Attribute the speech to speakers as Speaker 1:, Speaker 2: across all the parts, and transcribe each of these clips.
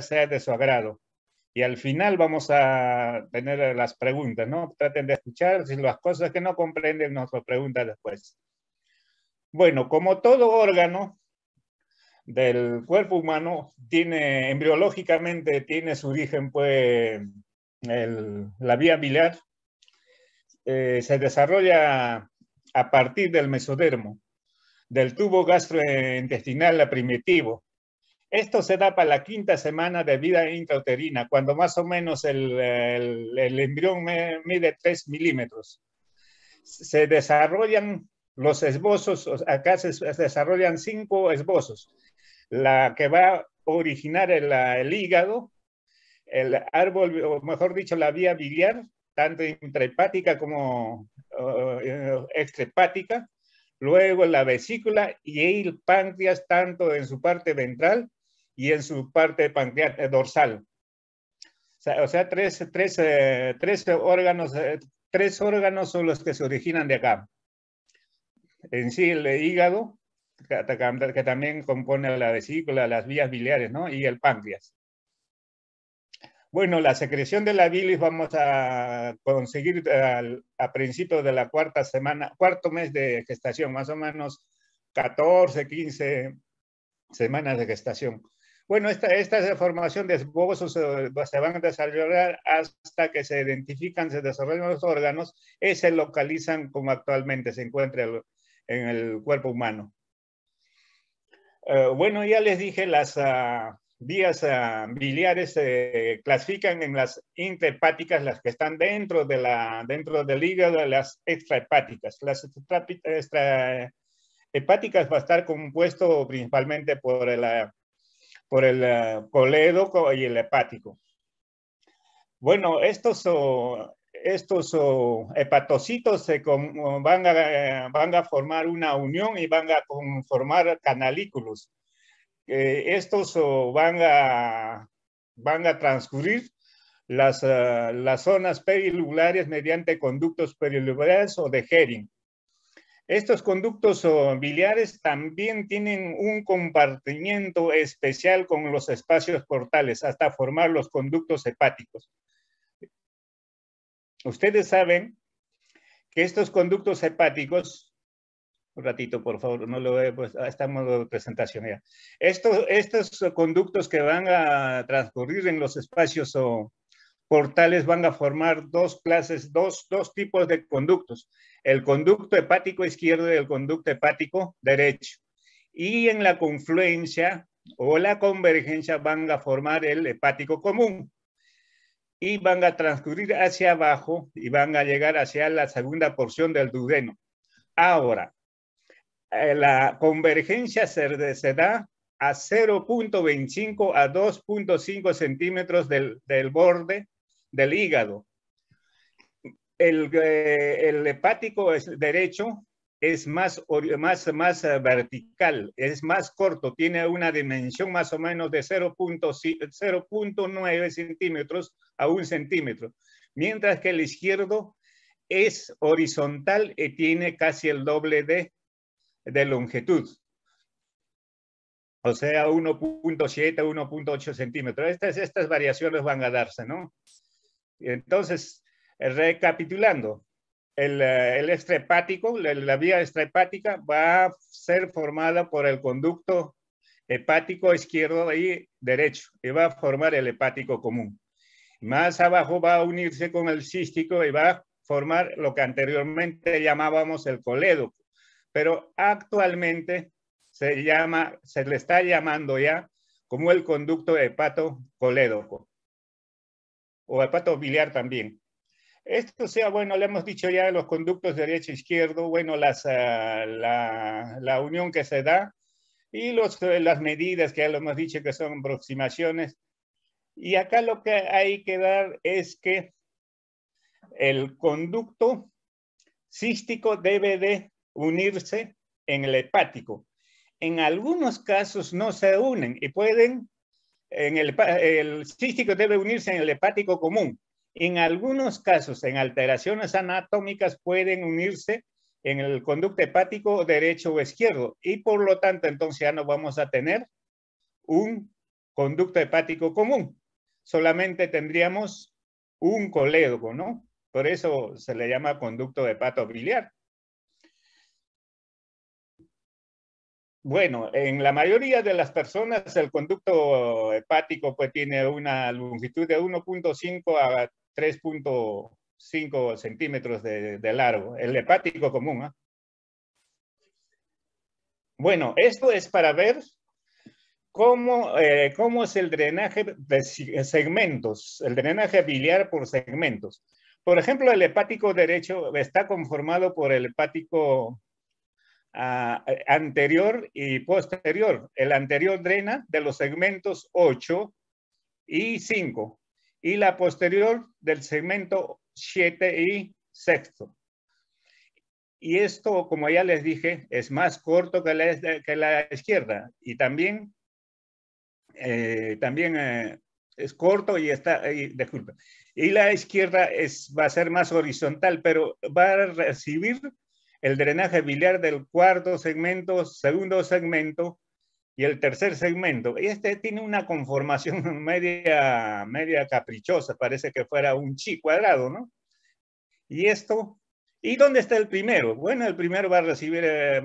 Speaker 1: sea de su agrado. Y al final vamos a tener las preguntas, ¿no? Traten de escuchar, las cosas que no comprenden nos lo después. Bueno, como todo órgano del cuerpo humano, tiene, embriológicamente tiene su origen, pues, el, la vía biliar, eh, se desarrolla a partir del mesodermo, del tubo gastrointestinal primitivo, esto se da para la quinta semana de vida intrauterina, cuando más o menos el, embrión mide 3 milímetros. Se desarrollan los esbozos, acá se desarrollan cinco esbozos. La que va a originar el, hígado, el árbol, o mejor dicho, la vía biliar, tanto intrahepática como eh, extrahepática, luego la vesícula y el páncreas, tanto en su parte ventral y en su parte pancreática eh, dorsal. O sea, eh, tres, órganos, eh, tres órganos son los que se originan de acá. En sí, el hígado, que también compone la vesícula, las vías biliares, ¿no? Y el páncreas. Bueno, la secreción de la bilis vamos a conseguir a principios de la cuarta semana, cuarto mes de gestación, más o menos 14, 15 semanas de gestación. Bueno, esta, esta formación de esbozos se, van a desarrollar hasta que se identifican, se desarrollan los órganos y se localizan como actualmente se encuentra en el cuerpo humano. Eh, bueno, ya les dije, las ah, vías ah, biliares se clasifican en las intrahepáticas, las que están dentro, de la, dentro del hígado, las extrahepáticas. Las extrahepáticas va a estar compuesto principalmente por la por el eh, coledo y el hepático. Bueno, estos, estos hepatocitos van, a, van a formar una unión y van a conformar canalículos. Eh, estos van, a, van a transcurrir las, eh, las zonas perilugulares mediante conductos perilugulares o de Hering. Estos conductos biliares también tienen un compartimiento especial con los espacios portales hasta formar los conductos hepáticos. Ustedes saben que estos conductos hepáticos, un ratito por favor, no lo veo, pues ah, estamos en presentación ya. Estos, estos conductos que van a transcurrir en los espacios o oh, portales van a formar dos clases, dos, dos tipos de conductos, el conducto hepático izquierdo y el conducto hepático derecho. Y en la confluencia o la convergencia van a formar el hepático común y van a transcurrir hacia abajo y van a llegar hacia la segunda porción del duodeno. Ahora, eh, la convergencia se, da a 0.25 a 2.5 centímetros del, del, borde del hígado. Eh, el, hepático es derecho es más, más, más eh, vertical, es más corto, tiene una dimensión más o menos de 0.9 centímetros a un centímetro, mientras que el izquierdo es horizontal y tiene casi el doble de, longitud. O sea, 1.7, 1.8 centímetros. Estas, estas variaciones van a darse, ¿no? Entonces, recapitulando, el, eh, el estrepático, la, vía estrepática va a ser formada por el conducto hepático izquierdo y derecho, y va a formar el hepático común. Más abajo va a unirse con el cístico y va a formar lo que anteriormente llamábamos el colédoco, pero actualmente se llama, se le está llamando ya como el conducto hepato colédoco o al pato biliar también. Esto sea, bueno, le hemos dicho ya los conductos derecho-izquierdo, e bueno, las, ah, la, la, unión que se da y los, eh, las medidas que ya lo hemos dicho que son aproximaciones. Y acá lo que hay que dar es que el conducto cístico debe de unirse en el hepático. En algunos casos no se unen y pueden en el, el cístico debe unirse en el hepático común. En algunos casos, en alteraciones anatómicas, pueden unirse en el conducto hepático derecho o izquierdo. Y por lo tanto, entonces ya no vamos a tener un conducto hepático común. Solamente tendríamos un colédoco, ¿no? Por eso se le llama conducto biliar. Bueno, en la mayoría de las personas el conducto hepático pues, tiene una longitud de 1.5 a 3.5 centímetros de, largo, el hepático común. ¿ah? Bueno, esto es para ver cómo, eh, cómo es el drenaje de segmentos, el drenaje biliar por segmentos. Por ejemplo, el hepático derecho está conformado por el hepático eh, anterior y posterior. El anterior drena de los segmentos 8 y 5 y la posterior del segmento 7 y 6. Y esto, como ya les dije, es más corto que la, que la izquierda y también, eh, también eh, es corto y está, Disculpe. y la izquierda es, va a ser más horizontal, pero va a recibir el drenaje biliar del cuarto segmento, segundo segmento y el tercer segmento. Y este tiene una conformación media, media caprichosa, parece que fuera un chi cuadrado, ¿no? Y esto, ¿y dónde está el primero? Bueno, el primero va a recibir, eh,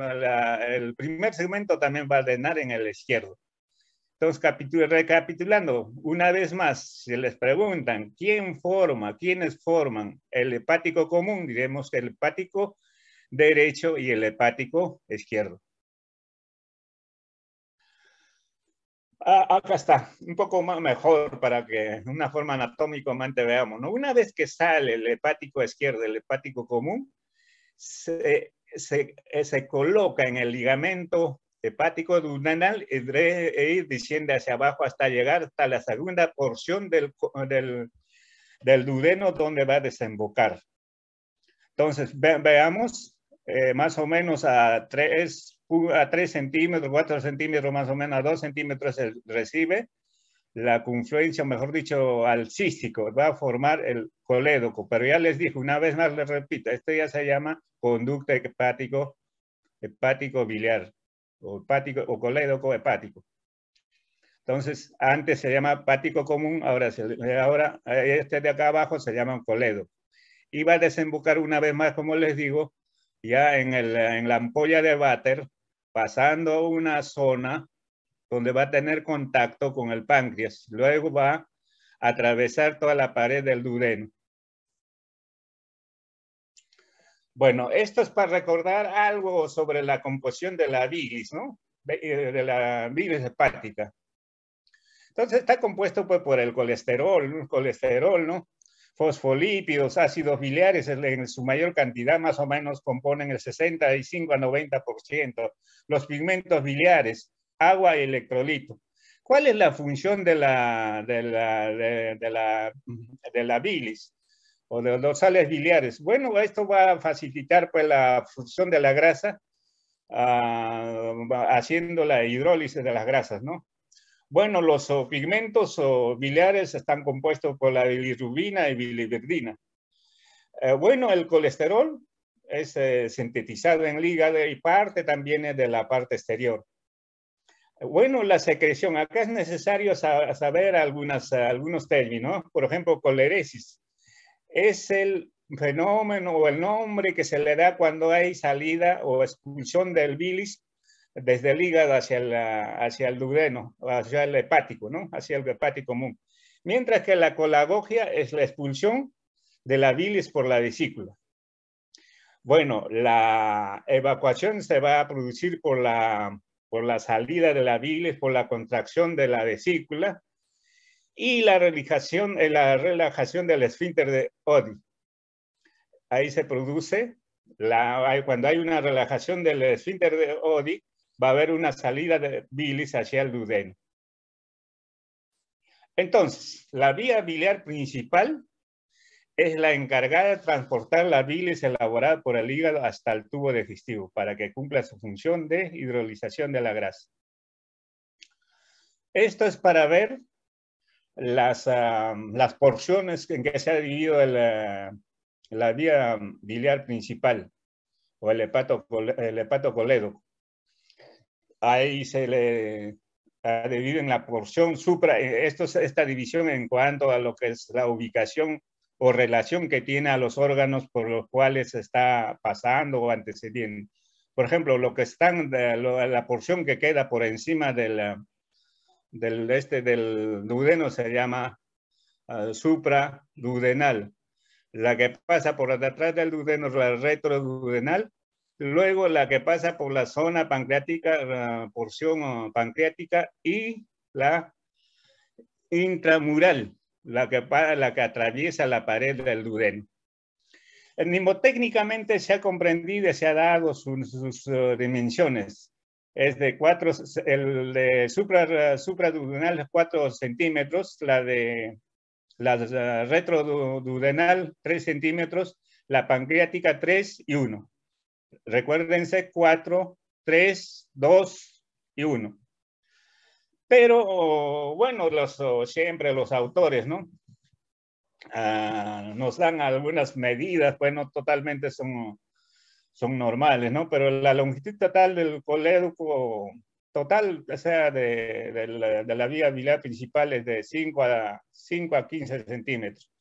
Speaker 1: el primer segmento también va a drenar en el izquierdo. Entonces, recapitulando, una vez más, si les preguntan quién forma, quiénes forman el hepático común, diremos que el hepático derecho y el hepático izquierdo. Ah, acá está, un poco más mejor para que de una forma te veamos. Una vez que sale el hepático izquierdo, el hepático común, se, se, eh, se coloca en el ligamento hepático duodenal y e desciende hacia abajo hasta llegar hasta la segunda porción del, del, duodeno donde va a desembocar. Entonces, veamos eh, más o menos a 3, a centímetros, 4 centímetros, más o menos a 2 centímetros se recibe la confluencia, mejor dicho, al cístico, va a formar el colédoco. Pero ya les dije, una vez más les repito, este ya se llama conducto hepático, hepático biliar, o, hepático, o colédoco hepático. Entonces, antes se llama hepático común, ahora, ahora este de acá abajo se llama colédoco. Y va a desembocar una vez más, como les digo, ya en, la ampolla de váter, pasando una zona donde va a tener contacto con el páncreas. Luego va a atravesar toda la pared del duodeno. Bueno, esto es para recordar algo sobre la composición de la bilis, ¿no? Eh, de, la bilis hepática. Entonces está compuesto pues, por el colesterol, el colesterol, ¿no? fosfolípidos, ácidos biliares, en su mayor cantidad más o menos componen el 65 a 90%, los pigmentos biliares, agua y electrolito. ¿Cuál es la función de la, de la, bilis? o de los sales biliares. Bueno, esto va a facilitar pues, la función de la grasa, ah, haciendo la hidrólisis de las grasas, ¿no? Bueno, los pigmentos biliares están compuestos por la bilirrubina y biliverdina. Eh, bueno, el colesterol es eh, sintetizado en el hígado y parte también es de la parte exterior. Bueno, la secreción. Acá es necesario saber algunas, algunos términos. Por ejemplo, coleresis. Es el fenómeno o el nombre que se le da cuando hay salida o expulsión del bilis desde el hígado hacia el, hacia el duodeno, hacia el hepático, ¿no? Hacia el hepático común. Mientras que la colagogia es la expulsión de la bilis por la vesícula. Bueno, la evacuación se va a producir por la, por la salida de la bilis, por la contracción de la vesícula y la relajación, eh, la relajación del esfínter de Odi. Ahí se produce, la, cuando hay una relajación del esfínter de Odi, va a haber una salida de bilis hacia el duodeno. Entonces, la vía biliar principal es la encargada de transportar la bilis elaborada por el hígado hasta el tubo digestivo para que cumpla su función de hidrolización de la grasa. Esto es para ver las, ah, porciones en que se ha dividido ah, la, vía biliar principal o el, hepato, el ahí se le divide en la porción supra, eh, esto, esta división en cuanto a lo que es la ubicación o relación que tiene a los órganos por los cuales está pasando o antecediendo. Por ejemplo, lo que están, la porción que queda por encima del, del, este, del duodeno se llama ah, supra duodenal. La que pasa por detrás del duodeno es la retroduodenal Luego la que pasa por la zona pancreática, la porción uh, pancreática y la intramural, la que, la que atraviesa la pared del duodeno. Eh, mnemotécnicamente se ha comprendido y se ha dado sus, uh, dimensiones. Es de 4, el de supra, uh, es 4 centímetros, la de la, retroduodenal 3 centímetros, la pancreática 3 y 1. Recuérdense, 4, 3, 2 y 1. Pero bueno, los, siempre los autores, ah, nos dan algunas medidas, pues no totalmente son, son normales, Pero la longitud total del coléduco total, o sea, de, la, de vía principal es de 5 a, 5 a 15 centímetros.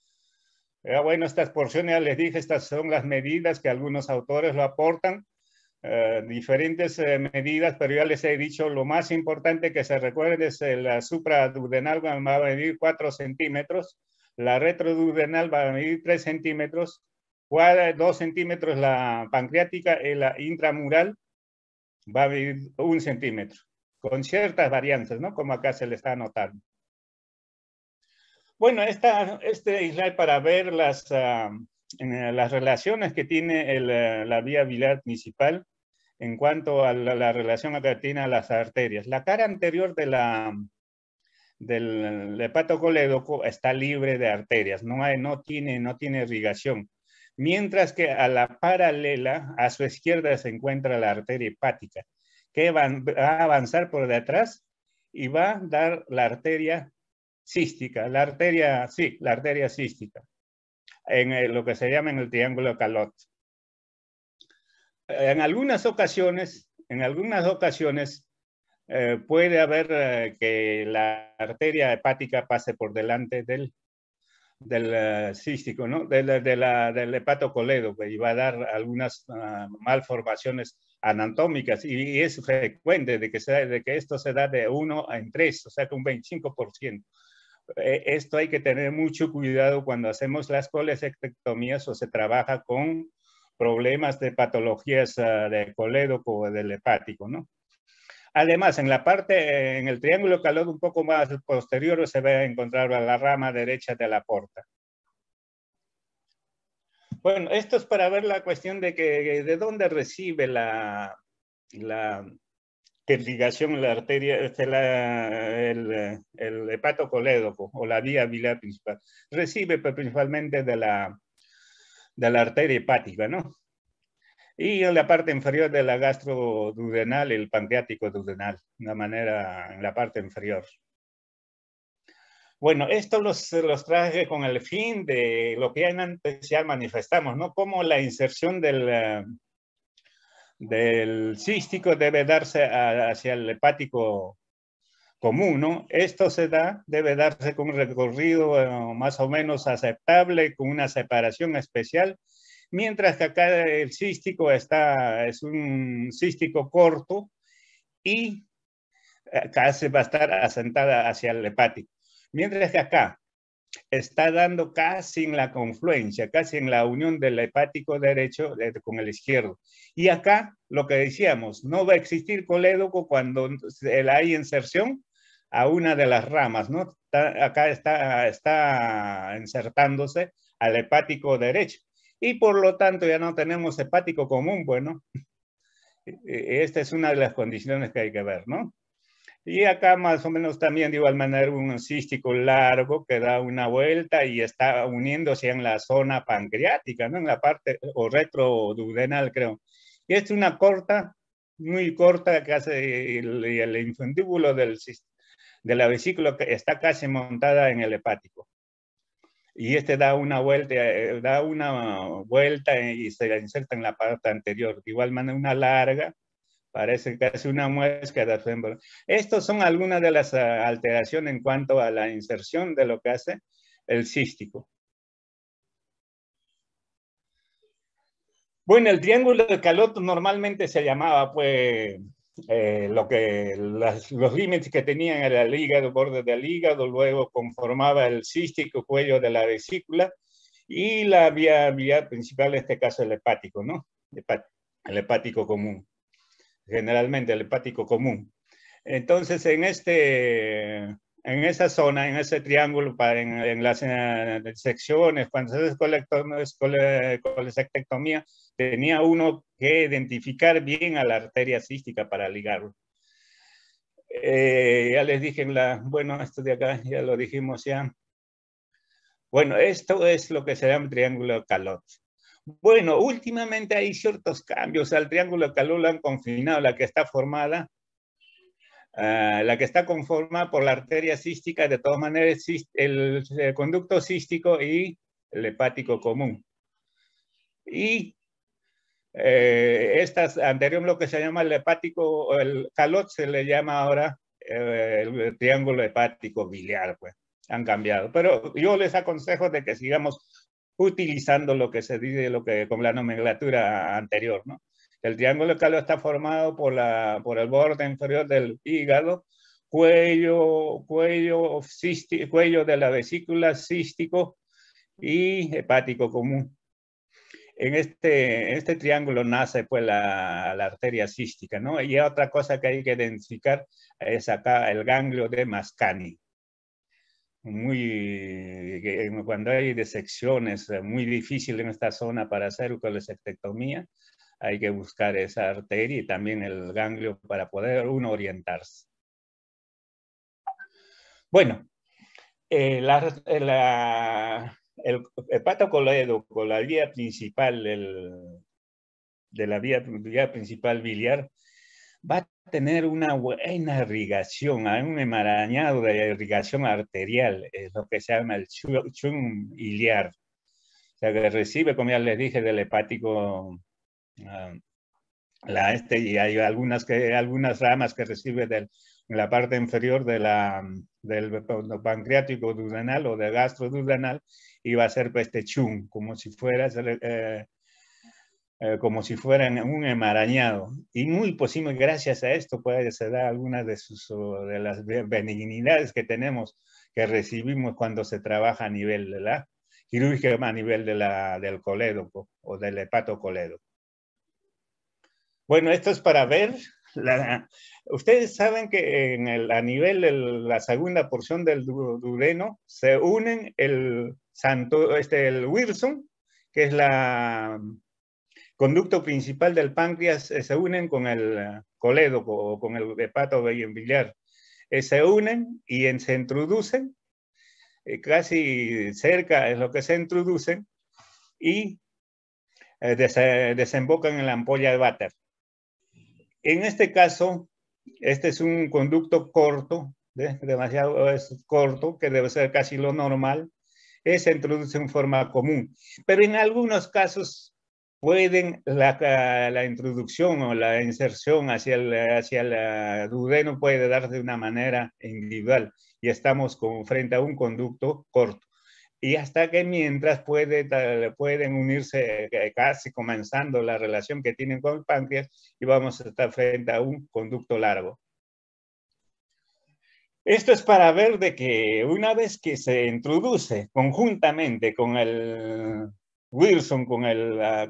Speaker 1: Ah, bueno, estas porciones, ya les dije, estas son las medidas que algunos autores lo aportan, eh, diferentes eh, medidas, pero ya les he dicho, lo más importante que se recuerde es eh, la supraduodenal va a medir 4 centímetros, la retroduodenal va a medir 3 centímetros, 2 centímetros la pancreática y la intramural va a medir 1 centímetro, con ciertas variantes, ¿no? Como acá se le está anotando. Bueno, esta, este Israel para ver las, ah, eh, las relaciones que tiene eh, la vía biliar principal en cuanto a la, relación que tiene a las arterias. La cara anterior de la, del hepatocolédoco está libre de arterias, no, no, tiene, no tiene irrigación. Mientras que a la paralela, a su izquierda, se encuentra la arteria hepática, que va a avanzar por detrás y va a dar la arteria cística, la arteria, sí, la arteria cística, en eh, lo que se llama en el triángulo calot. Eh, en algunas ocasiones, en algunas ocasiones eh, puede haber que la arteria hepática pase por delante del, del cístico, ¿no? del de, del hepatocoledo, pues, y va a dar algunas ah, malformaciones anatómicas y, es frecuente de que, de que esto se da de uno en 3, o sea que un 25% eh, esto hay que tener mucho cuidado cuando hacemos las colecectomías o se trabaja con problemas de patologías ah, de colédoco o del hepático, ¿no? Además, en la parte, eh, en el triángulo calor un poco más posterior se va a encontrar la rama derecha de la porta. Bueno, esto es para ver la cuestión de que de dónde recibe la, la, que ligación la arteria, este, la, el, el, hepato colédoco o la vía biliar principal. Recibe pues, principalmente de la, de la arteria hepática, ¿no? Y en la parte inferior de la gastroduodenal, el pancreático duodenal, una manera en la parte inferior. Bueno, esto los, los traje con el fin de lo que antes ya manifestamos, ¿no? Como la inserción del del cístico debe darse hacia el hepático común, ¿no? Esto se da, debe darse con un recorrido más o menos aceptable, con una separación especial, mientras que acá el cístico está, es un cístico corto y eh, casi va a estar asentada hacia el hepático. Mientras que acá está dando casi en la confluencia, casi en la unión del hepático derecho eh, con el izquierdo. Y acá, lo que decíamos, no va a existir colédoco cuando hay inserción a una de las ramas, ¿no? acá está, está insertándose al hepático derecho. Y por lo tanto ya no tenemos hepático común, bueno. E, e, esta es una de las condiciones que hay que ver, ¿no? Y acá más o menos también de igual manera un cístico largo que da una vuelta y está uniéndose en la zona pancreática, ¿no? En la parte o retroduodenal, creo. Y es una corta, muy corta, que hace el, infundíbulo del, de la vesícula que está casi montada en el hepático. Y este da una vuelta, eh, da una vuelta y se inserta en la parte anterior. De igual manera una larga parece hace una muesca de fémur. Estas son algunas de las ah, alteraciones en cuanto a la inserción de lo que hace el cístico. Bueno, el triángulo del caloto normalmente se llamaba, pues, eh, lo que, los límites que tenían el hígado, borde del hígado, luego conformaba el cístico cuello de la vesícula y la vía, vía principal, en este caso, el hepático, ¿no? El hepático común generalmente el hepático común. Entonces, en, este, en esa zona, en ese triángulo, en, en las secciones, cuando se hace colesectomía, tenía uno que identificar bien a la arteria cística para ligarlo. Eh, ya les dije, la, bueno, esto de acá ya lo dijimos ya. Bueno, esto es lo que se llama triángulo calot. Bueno, últimamente hay ciertos cambios. Al triángulo Calú lo han confinado, la que está formada, ah, la que está conformada por la arteria cística, de todas maneras, el, conducto cístico y el hepático común. Y eh, estas anterior lo que se llama el hepático, el calot se le llama ahora eh, el triángulo hepático biliar, pues han cambiado. Pero yo les aconsejo de que sigamos utilizando lo que se dice lo que, con la nomenclatura anterior. ¿no? El triángulo escalo está formado por, la, por el borde inferior del hígado, cuello, cuello, cuello de la vesícula cístico y hepático común. En este, este triángulo nace pues la, arteria cística, ¿no? Y otra cosa que hay que identificar es acá el ganglio de Mascani muy, eh, cuando hay disecciones eh, muy difíciles en esta zona para hacer colesectomía, hay que buscar esa arteria y también el ganglio para poder uno orientarse. Bueno, el eh, la, la, el la vía principal del, de la vía, principal biliar, va a tener una buena irrigación, hay un enmarañado de irrigación arterial, es lo que se llama el chum iliar. O sea, que recibe, como ya les dije, del hepático, ah, la este, y hay algunas, que, algunas ramas que recibe del, la parte inferior de la, del pancreático duodenal o del gastro y va a ser pues, este chum, como si fuera... Eh, eh, como si fueran un enmarañado. Y muy posible, gracias a esto, puede ser algunas de, sus, de las benignidades que tenemos, que recibimos cuando se trabaja a nivel de la quirúrgica, a nivel de la, del colédoco o del hepato Bueno, esto es para ver. ustedes saben que en el, a nivel de la segunda porción del duodeno se unen el, santo, este, el Wilson, que es la conducto principal del páncreas eh, se unen con el eh, coledo o con el hepato biliar. Eh, se unen y se introducen, casi cerca es lo que se introducen, y desembocan en la ampolla de váter. En este caso, este es un conducto corto, demasiado corto, que debe ser casi lo normal. Se introduce en forma común. Pero en algunos casos pueden ah, la, introducción o la inserción hacia el, hacia la duodeno puede darse de una manera individual y estamos con, frente a un conducto corto. Y hasta que mientras puede, pueden unirse eh, casi comenzando la relación que tienen con el páncreas y vamos a estar frente a un conducto largo. Esto es para ver de que una vez que se introduce conjuntamente con el Wilson con,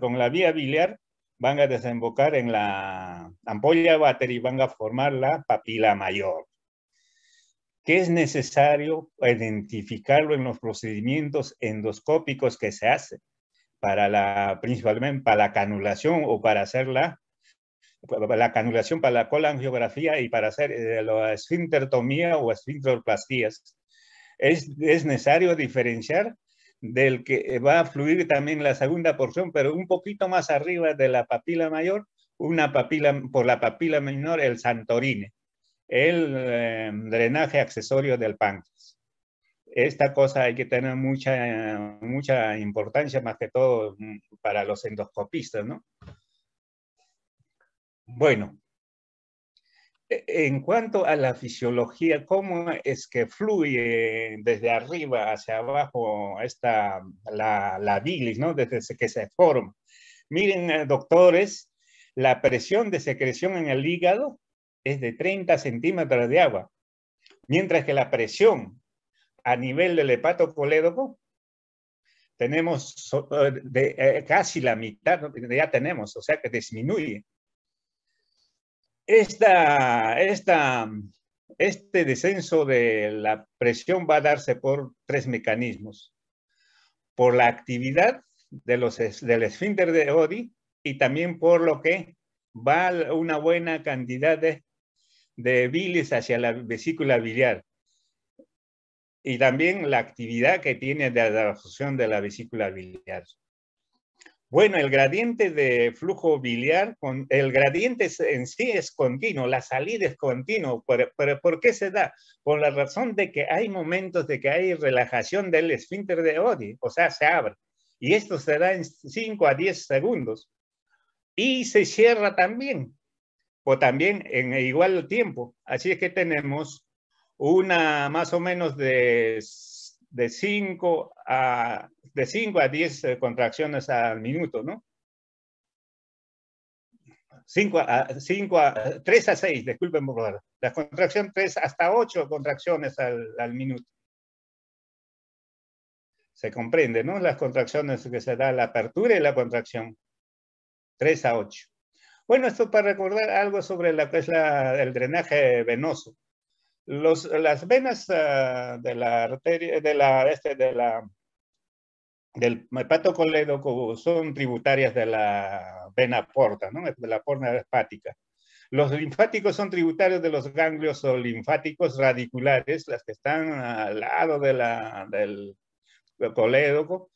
Speaker 1: con la vía biliar van a desembocar en la ampolla váter y van a formar la papila mayor, que es necesario identificarlo en los procedimientos endoscópicos que se hacen, para la, principalmente para la canulación o para hacer la, la canulación para la colangiografía y para hacer eh, la esfintertomía o esfintroplastías. Es, es necesario diferenciar del que va a fluir también la segunda porción, pero un poquito más arriba de la papila mayor, una papila, por la papila menor, el santorine, el eh, drenaje accesorio del páncreas. Esta cosa hay que tener mucha, mucha importancia, más que todo mm, para los endoscopistas, ¿no? Bueno, e-, en cuanto a la fisiología, ¿cómo es que fluye desde arriba hacia abajo esta, la, la bilis, ¿no? desde que se forma? Miren, eh, doctores, la presión de secreción en el hígado es de 30 centímetros de agua, mientras que la presión a nivel del hepato tenemos eh, eh, casi la mitad, ya tenemos, o sea que disminuye este descenso de la presión va a darse por tres mecanismos. Por la actividad de los, del esfínter de Odi y también por lo que va una buena cantidad de, de bilis hacia la vesícula biliar. Y también la actividad que tiene de la de la vesícula biliar. Bueno, el gradiente de flujo biliar, con, el gradiente en sí es continuo, la salida es continua. ¿Pero, por qué se da? Por la razón de que hay momentos de que hay relajación del esfínter de Odi, o sea, se abre. Y esto se da en 5 a 10 segundos. Y se cierra también, o también en igual tiempo. Así es que tenemos una más o menos de de 5 a, de 5 a 10 eh, contracciones al minuto, ¿no? 5 a, 5 3 a 6, disculpen por favor. La contracción 3 hasta 8 contracciones al, minuto. Se comprende, ¿no? Las contracciones que se da la apertura y la contracción. 3 a 8. Bueno, esto para recordar algo sobre el drenaje venoso las venas ah, de la arteria, de la, este, de la, del hepato colédoco son tributarias de la vena porta, ¿no? de la porna hepática. Los linfáticos son tributarios de los ganglios o linfáticos radiculares, las que están al lado de la, del, del colédoco,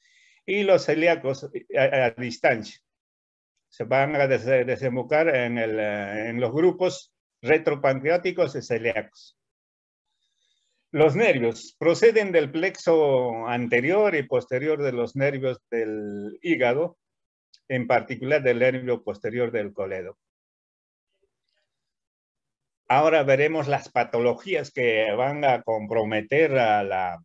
Speaker 1: y los celíacos eh, a, distancia. Se van a desembocar en, el, en los grupos retropancreáticos y celíacos. Los nervios proceden del plexo anterior y posterior de los nervios del hígado, en particular del nervio posterior del coledo. Ahora veremos las patologías que van a comprometer al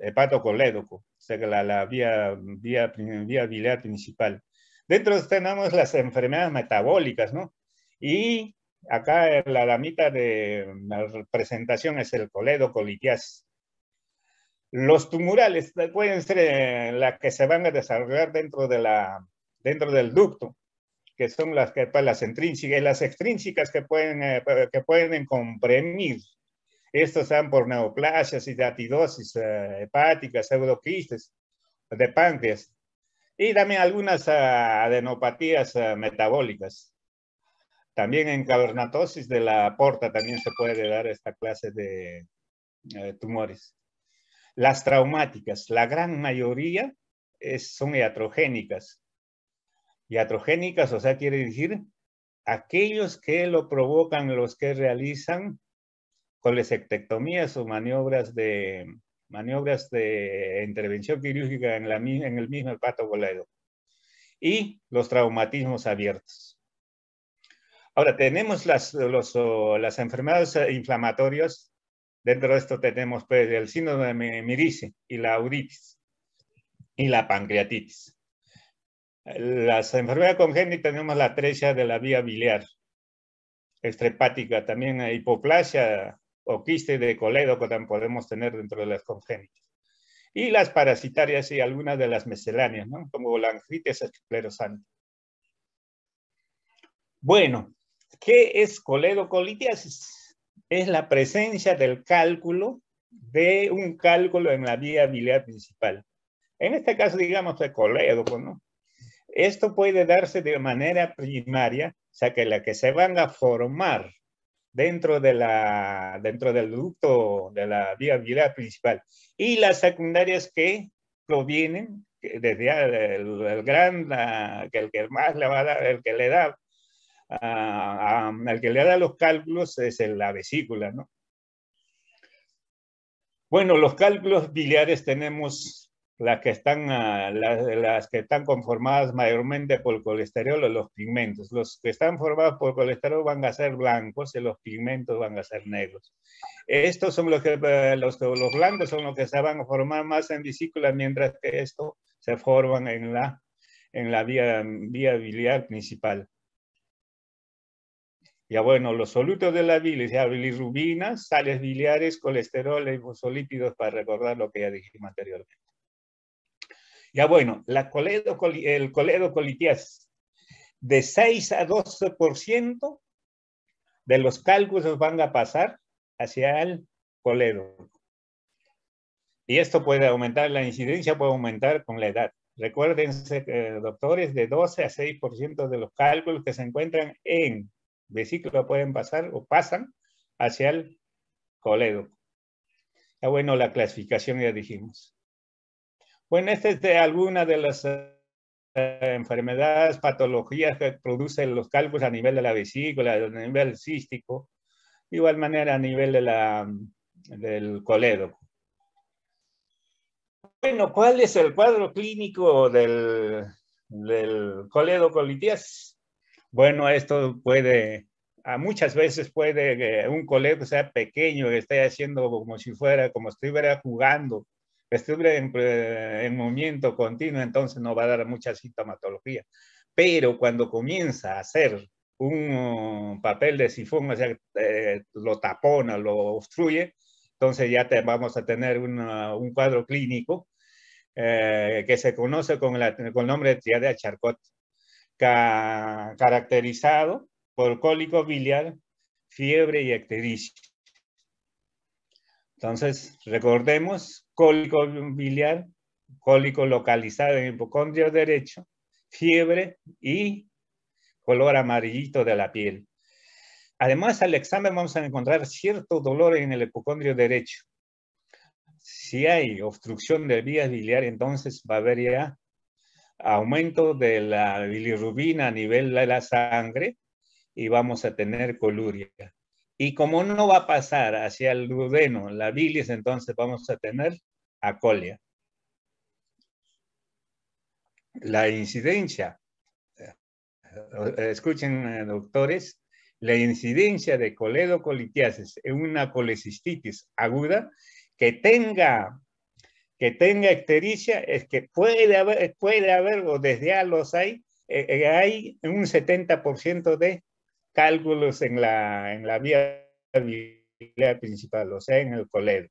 Speaker 1: hepato colédoco, o sea, la, vía, vía, biliar principal. Dentro tenemos las enfermedades metabólicas, ¿no? Y Acá la ramita de la representación es el Coledo colitias. Los tumorales pueden ser eh, las que se van a desarrollar dentro, de la, dentro del ducto, que son las, que, pues, las intrínsecas, las extrínsecas que pueden, eh, que pueden comprimir. Estos son por neoplasias, y de atidosis eh, hepáticas, pseudoquistes de páncreas y también algunas ah, adenopatías metabólicas. También en cavernatosis de la porta también se puede dar esta clase de eh, tumores. Las traumáticas, la gran mayoría son iatrogénicas. Iatrogénicas, o sea, quiere decir aquellos que lo provocan, los que realizan colesectomías o maniobras de, maniobras de intervención quirúrgica en, la, en el mismo pato y los traumatismos abiertos. Ahora, tenemos las, las enfermedades eh, inflamatorias. Dentro de esto tenemos pues, el síndrome de Mirice y la uritis y la pancreatitis. Las enfermedades congénitas tenemos la atresia de la vía biliar, estrepática, también eh, hipoplasia o quiste de coledo que también podemos tener dentro de las congénitas. Y las parasitarias y algunas de las misceláneas, como la angitis esclerosante. Bueno, ¿Qué es coledocolitiasis? Es la presencia del cálculo, de un cálculo en la viabilidad principal. En este caso, digamos, de colédoco, pues, ¿no? Esto puede darse de manera primaria, o sea, que la que se van a formar dentro, de la, dentro del ducto de la viabilidad principal. Y las secundarias que provienen, desde el, gran gran, el que más le va a dar, el que le da Ah, ah, al que le da los cálculos es en la vesícula, ¿no? Bueno, los cálculos biliares tenemos las que están, ah, las, que están conformadas mayormente por colesterol o los pigmentos. Los que están formados por colesterol van a ser blancos y los pigmentos van a ser negros. Estos son los que, eh, los, blancos son los que se van a formar más en vesícula, mientras que estos se forman en la, en la vía, vía biliar principal. Ya bueno, los solutos de la bilis, ya bilirrubina, sales biliares, colesterol e fosfolípidos, para recordar lo que ya dijimos anteriormente. Ya bueno, la coledo, el de 6 a 12% de los cálculos van a pasar hacia el coledo. Y esto puede aumentar, la incidencia puede aumentar con la edad. Recuérdense, eh, doctores, de 12 a 6% de los cálculos que se encuentran en vesícula pueden pasar o pasan hacia el coledo. Ah, bueno, la clasificación ya dijimos. Bueno, esta es de alguna de las eh, enfermedades, patologías que producen los cálculos a nivel de la vesícula, a nivel cístico, de igual manera a nivel de la, del coledo. Bueno, ¿cuál es el cuadro clínico del, del coledo bueno, esto puede, a muchas veces puede que un colegio sea pequeño, que esté haciendo como si fuera, como estuviera jugando, estuviera eh, en, movimiento continuo, entonces no va a dar mucha sintomatología. Pero cuando comienza a hacer un papel de sifón, o sea, eh, lo tapona, lo obstruye, entonces ya vamos a tener un cuadro clínico eh, que se conoce con, la, con el nombre de triadea Charcot caracterizado por cólico biliar, fiebre y ictericia. Entonces, recordemos, cólico biliar, cólico localizado en el hipocondrio derecho, fiebre y color amarillito de la piel. Además, al examen vamos a encontrar cierto dolor en el hipocondrio derecho. Si hay obstrucción de vías biliar, entonces va a haber ya aumento de la bilirrubina a nivel de la sangre y vamos a tener coluria. Y como no va a pasar hacia el duodeno la bilis, entonces vamos a tener acolia. La incidencia, escuchen doctores, la incidencia de coledocolitiasis en una colecistitis aguda que tenga que tenga ictericia es que puede haber, puede haber o desde ya los hay, eh, eh, hay un 70% de cálculos en la, en la vía principal, o sea, en el coledo.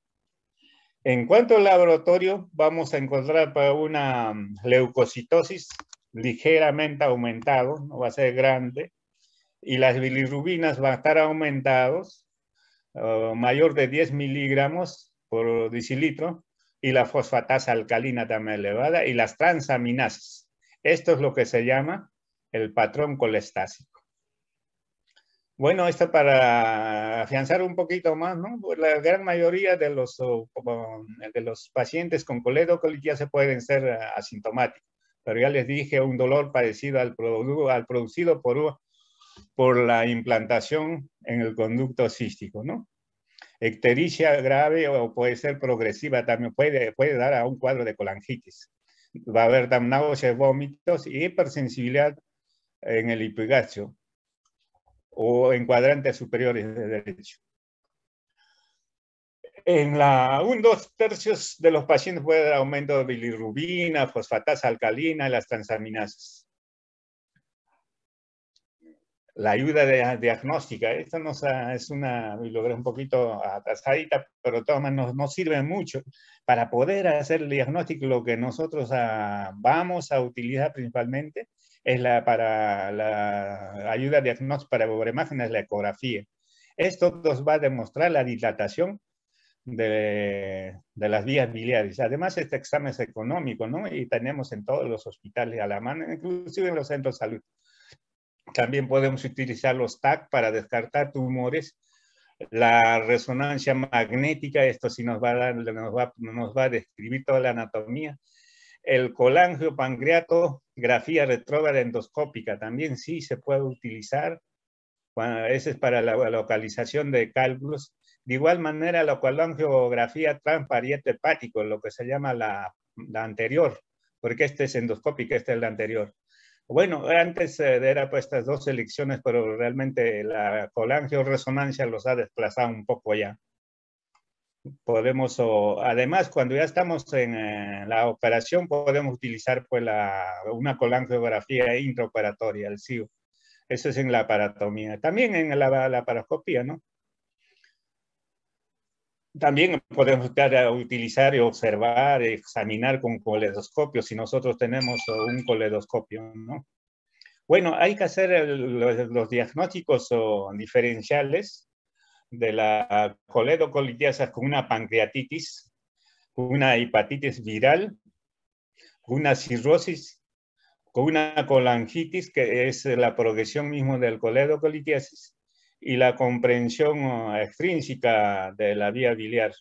Speaker 1: En cuanto al laboratorio, vamos a encontrar una mm, leucocitosis ligeramente aumentado, no va a ser grande, y las bilirrubinas van a estar aumentados, ah, mayor de 10 miligramos por decilitro, y la fosfatasa alcalina también elevada y las transaminasas. Esto es lo que se llama el patrón colestásico. Bueno, esto para afianzar un poquito más, ¿no? Pues la gran mayoría de los, de los pacientes con colesterol ya se pueden ser asintomáticos. Pero ya les dije, un dolor parecido al, al producido por, por la implantación en el conducto cístico, ¿no? Ictericia grave o puede ser progresiva, también puede, puede dar a un cuadro de colangitis. Va a haber náuseas, vómitos y hipersensibilidad en el hipogasio o en cuadrantes superiores de derecho. En la, un dos tercios de los pacientes puede haber aumento de bilirrubina, fosfatasa alcalina y las transaminasas la ayuda de, ah, diagnóstica. esto nos, ah, es una bibliografía un poquito atrasadita, pero todas nos, nos sirve mucho para poder hacer el diagnóstico. Lo que nosotros ah, vamos a utilizar principalmente es la, para la ayuda diagnóstica para imágenes, la ecografía. Esto nos va a demostrar la dilatación de, de, las vías biliares. Además, este examen es económico, ¿no? Y tenemos en todos los hospitales a la mano, inclusive en los centros de salud. También podemos utilizar los TAC para descartar tumores. La resonancia magnética, esto sí nos va a, nos a describir toda la anatomía. El colangio pancreato, grafía retrógrada endoscópica, también sí se puede utilizar. a ese es para la localización de cálculos. De igual manera, la colangiografía transpariente hepático, lo que se llama la, anterior, porque este es endoscópica, este es la anterior bueno, antes eh, era pues estas dos elecciones, pero realmente la colangio-resonancia los ha desplazado un poco ya. Podemos, o, además, cuando ya estamos en eh, la operación, podemos utilizar pues la, una colangiografía intraoperatoria, el Eso es en la paratomía. También en la, la paroscopía, ¿no? También podemos utilizar y observar, examinar con coledoscopio si nosotros tenemos un coledoscopio, ¿no? Bueno, hay que hacer los, diagnósticos o diferenciales de la coledocolitis con una pancreatitis, una hepatitis viral, una cirrosis, con una colangitis, que es la progresión mismo del coledocolitis, y la comprensión ah, extrínseca de la vía biliar.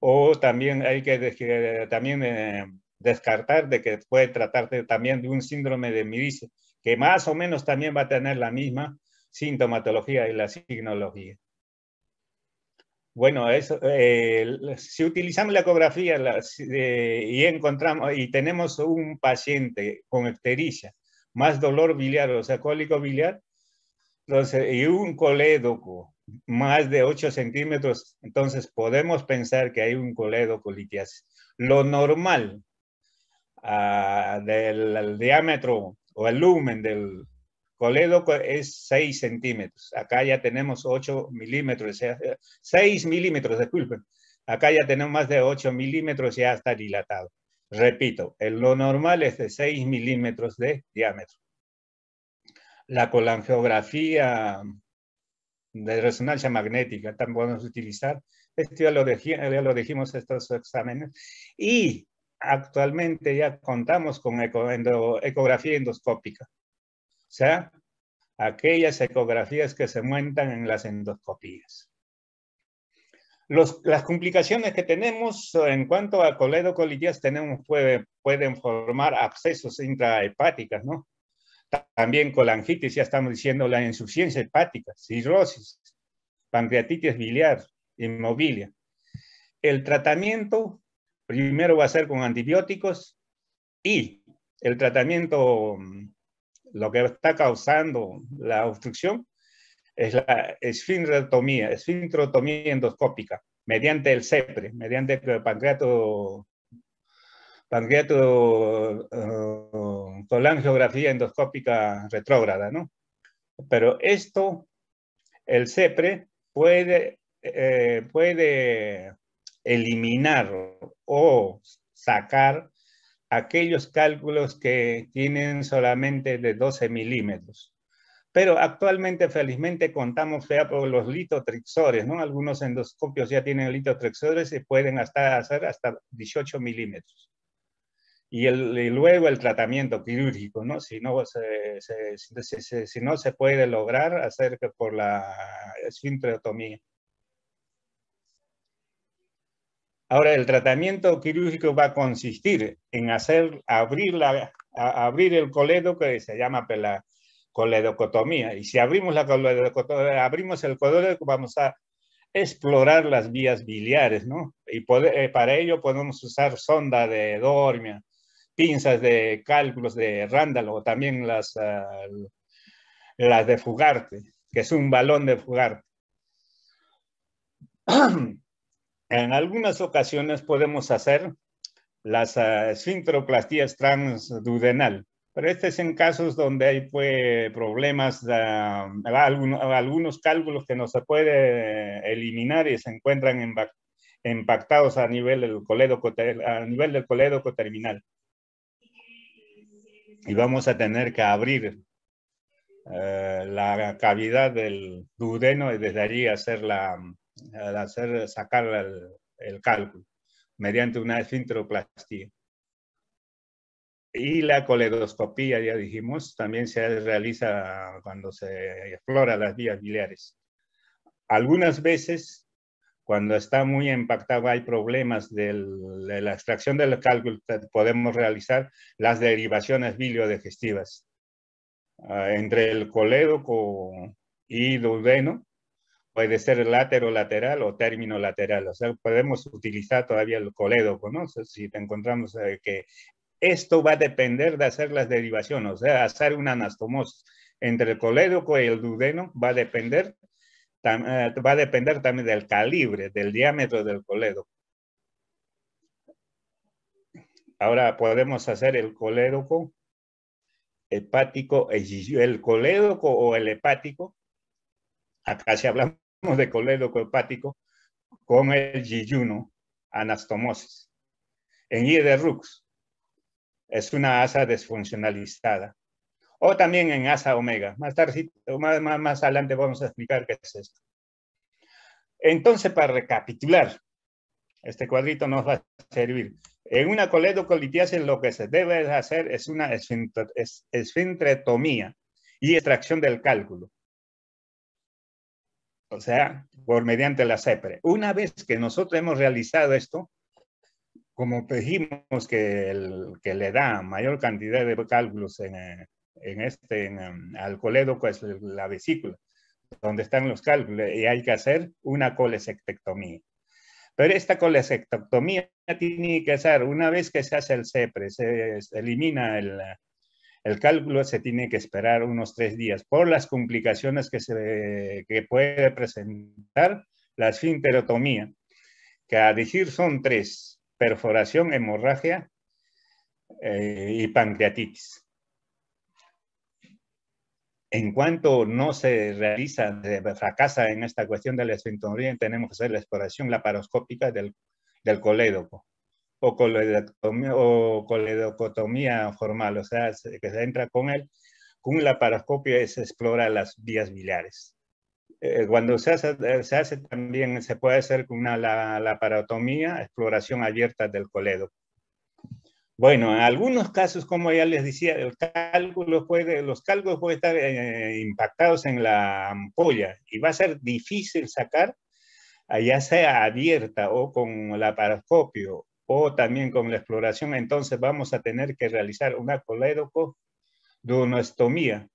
Speaker 1: O también hay que también, eh, descartar de que puede tratarse también de un síndrome de Mirice, que más o menos también va a tener la misma sintomatología y la signología. Bueno, eso, si utilizamos la ecografía eh, y encontramos y tenemos un paciente con ectericia más dolor biliar, o sea, cólico biliar, entonces, y un colédoco más de 8 centímetros, entonces podemos pensar que hay un colédoco litiasis. Lo normal ah, del diámetro o el lumen del colédoco es 6 centímetros. Acá ya tenemos 8 milímetros, 6 eh, milímetros, disculpen. Acá ya tenemos más de 8 milímetros, y ya está dilatado. Repito, lo normal es de 6 milímetros de diámetro la colangiografía de resonancia magnética, tan podemos utilizar. Esto ya lo, dijimos estos exámenes. Y actualmente ya contamos con ecografía endoscópica. O sea, aquellas ecografías que se muestran en las endoscopías. las complicaciones que tenemos en cuanto a coledocolitías tenemos pueden formar abscesos intrahepáticos, ¿no? También colangitis, ya estamos diciendo, la insuficiencia hepática, cirrosis, pancreatitis biliar, inmobilia. El tratamiento primero va a ser con antibióticos y el tratamiento, mm, lo que está causando la obstrucción, es la esfinrotomía, esfinrotomía endoscópica, mediante el CEPRE, mediante el pancreato Pargueto uh, eh, con la angiografía endoscópica retrógrada, ¿no? Pero esto, el CEPRE puede, eh, puede eliminar o sacar aquellos cálculos que tienen solamente de 12 milímetros. Pero actualmente, felizmente, contamos ya por los litotrixores, ¿no? Algunos endoscopios ya tienen litotrixores y pueden hasta hacer hasta 18 milímetros y, luego el tratamiento quirúrgico, ¿no? Si no se, si no se puede lograr hacer que por la esfintreotomía. Ahora, el tratamiento quirúrgico va a consistir en hacer, abrir, la, abrir el coledo que se llama la coledocotomía. Y si abrimos, la coledocotomía, abrimos el coledo, vamos a explorar las vías biliares, ¿no? Y eh, para ello podemos usar sonda de dormia, pinzas de cálculos de Randall o también las, ah, las de Fugarte, que es un balón de Fugarte. en algunas ocasiones podemos hacer las uh, transdudenal, pero este es en casos donde hay pues, problemas, ah, algunos, cálculos que no se puede eh, eliminar y se encuentran impactados a nivel del coledo, a nivel del y vamos a tener que abrir eh, la cavidad del duodeno y desde allí hacer la, hacer, sacar el, cálculo mediante una esfintroplastía. Y la coledoscopía, ya dijimos, también se realiza cuando se explora las vías biliares. Algunas veces cuando está muy impactado hay problemas de la extracción del cálculo podemos realizar las derivaciones biliodigestivas ah, entre el colédoco y duodeno. Puede ser látero lateral o término lateral. O sea, podemos utilizar todavía el colédoco, ¿no? si te encontramos eh, que esto va a depender de hacer las derivaciones, o sea, hacer una anastomosis entre el colédoco y el duodeno va a depender eh, va a depender también del calibre, del diámetro del coledo. Ahora podemos hacer el colédoco hepático, eh, el colédoco o el hepático. Acá si hablamos de colédoco hepático con el yiyuno anastomosis. En I de Rux es una asa desfuncionalizada o también en ASA omega. Más, tarde, más, más, adelante vamos a explicar qué es esto. Entonces, para recapitular, este cuadrito nos va a servir. En una coledocolitiase lo que se debe hacer es una esfintretomía y extracción del cálculo. O sea, por mediante la CEPRE. Una vez que nosotros hemos realizado esto, como pedimos que, el, que le da mayor cantidad de cálculos en, en este, en, um, es pues, la vesícula, donde están los cálculos, y hay que hacer una colecistectomía Pero esta colesectomía tiene que ser, una vez que se hace el CEPRE, se elimina el, el cálculo, se tiene que esperar unos tres días por las complicaciones que, se, que puede presentar la esfinterotomía, que a decir son tres, perforación, hemorragia eh, y pancreatitis en cuanto no se realiza, fracasa en esta cuestión de la tenemos que hacer la exploración laparoscópica del, del colédoco o, colédocotomía o coledocotomía formal, o sea, que se entra con él. Con un laparoscopio se explora las vías biliares. Eh, cuando se hace, también, se puede hacer con una laparotomía, exploración abierta del colédoco. Bueno, en algunos casos, como ya les decía, puede, los cálculos pueden estar eh, impactados en la ampolla y va a ser difícil sacar, ah, ya sea abierta o con laparoscopio o también con la exploración, entonces vamos a tener que realizar una coledocodonostomía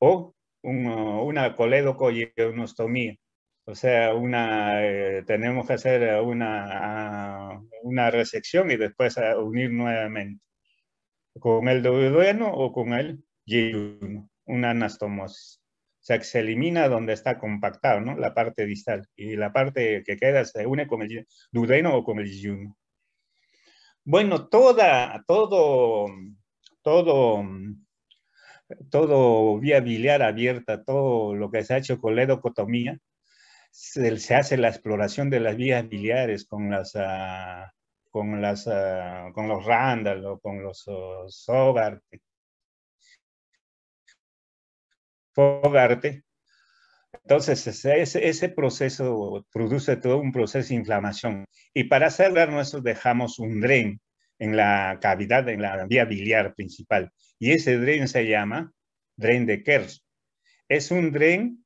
Speaker 1: o un, una coledocoyonostomía. O sea, una, eh, tenemos que hacer eh, una, ah, una resección y después ah, unir nuevamente con el duodeno o con el yeyuno, una anastomosis. O sea, que se elimina donde está compactado, ¿no? La parte distal. Y la parte que queda se une con el duodeno o con el yeyuno. Bueno, toda, todo, todo, mm, todo vía biliar abierta, todo lo que se ha hecho con la edocotomía, se, hace la exploración de las vías biliares con las... Ah, con, las, ah, con los Randall o con los uh, Entonces, ese, ese, proceso produce todo un proceso de inflamación. Y para cerrar, nosotros dejamos un dren en la cavidad, en la vía biliar principal. Y ese dren se llama dren de Kers. Es un dren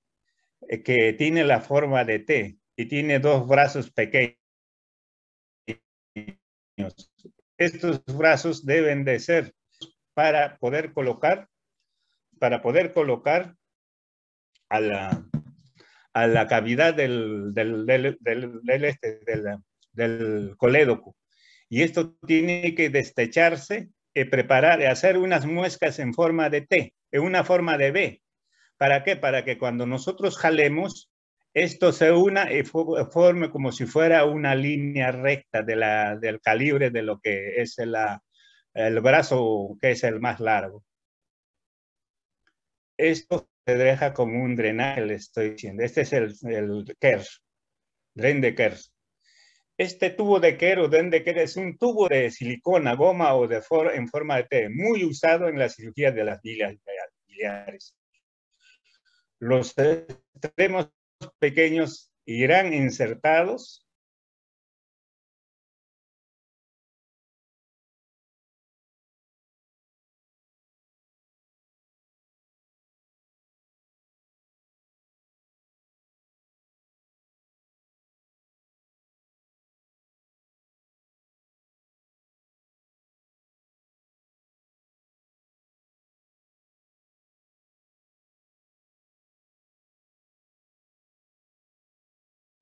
Speaker 1: eh, que tiene la forma de T y tiene dos brazos pequeños. Estos brazos deben de ser para poder colocar, para poder colocar a la, a la cavidad del, del, este, colédoco. Y esto tiene que destecharse, y eh, preparar, hacer unas muescas en forma de T, en una forma de B, ¿Para qué? Para que cuando nosotros jalemos, esto se una y forme como si fuera una línea recta de la, del calibre de lo que es el brazo, que es el más largo. Esto se deja como un drenaje, le estoy diciendo. Este es el, el KERS, dren de KERS. Este tubo de Kerr o dren de Kerr es un tubo de silicona, goma o de for en forma de T, muy usado en la cirugía de las biliares los extremos pequeños irán insertados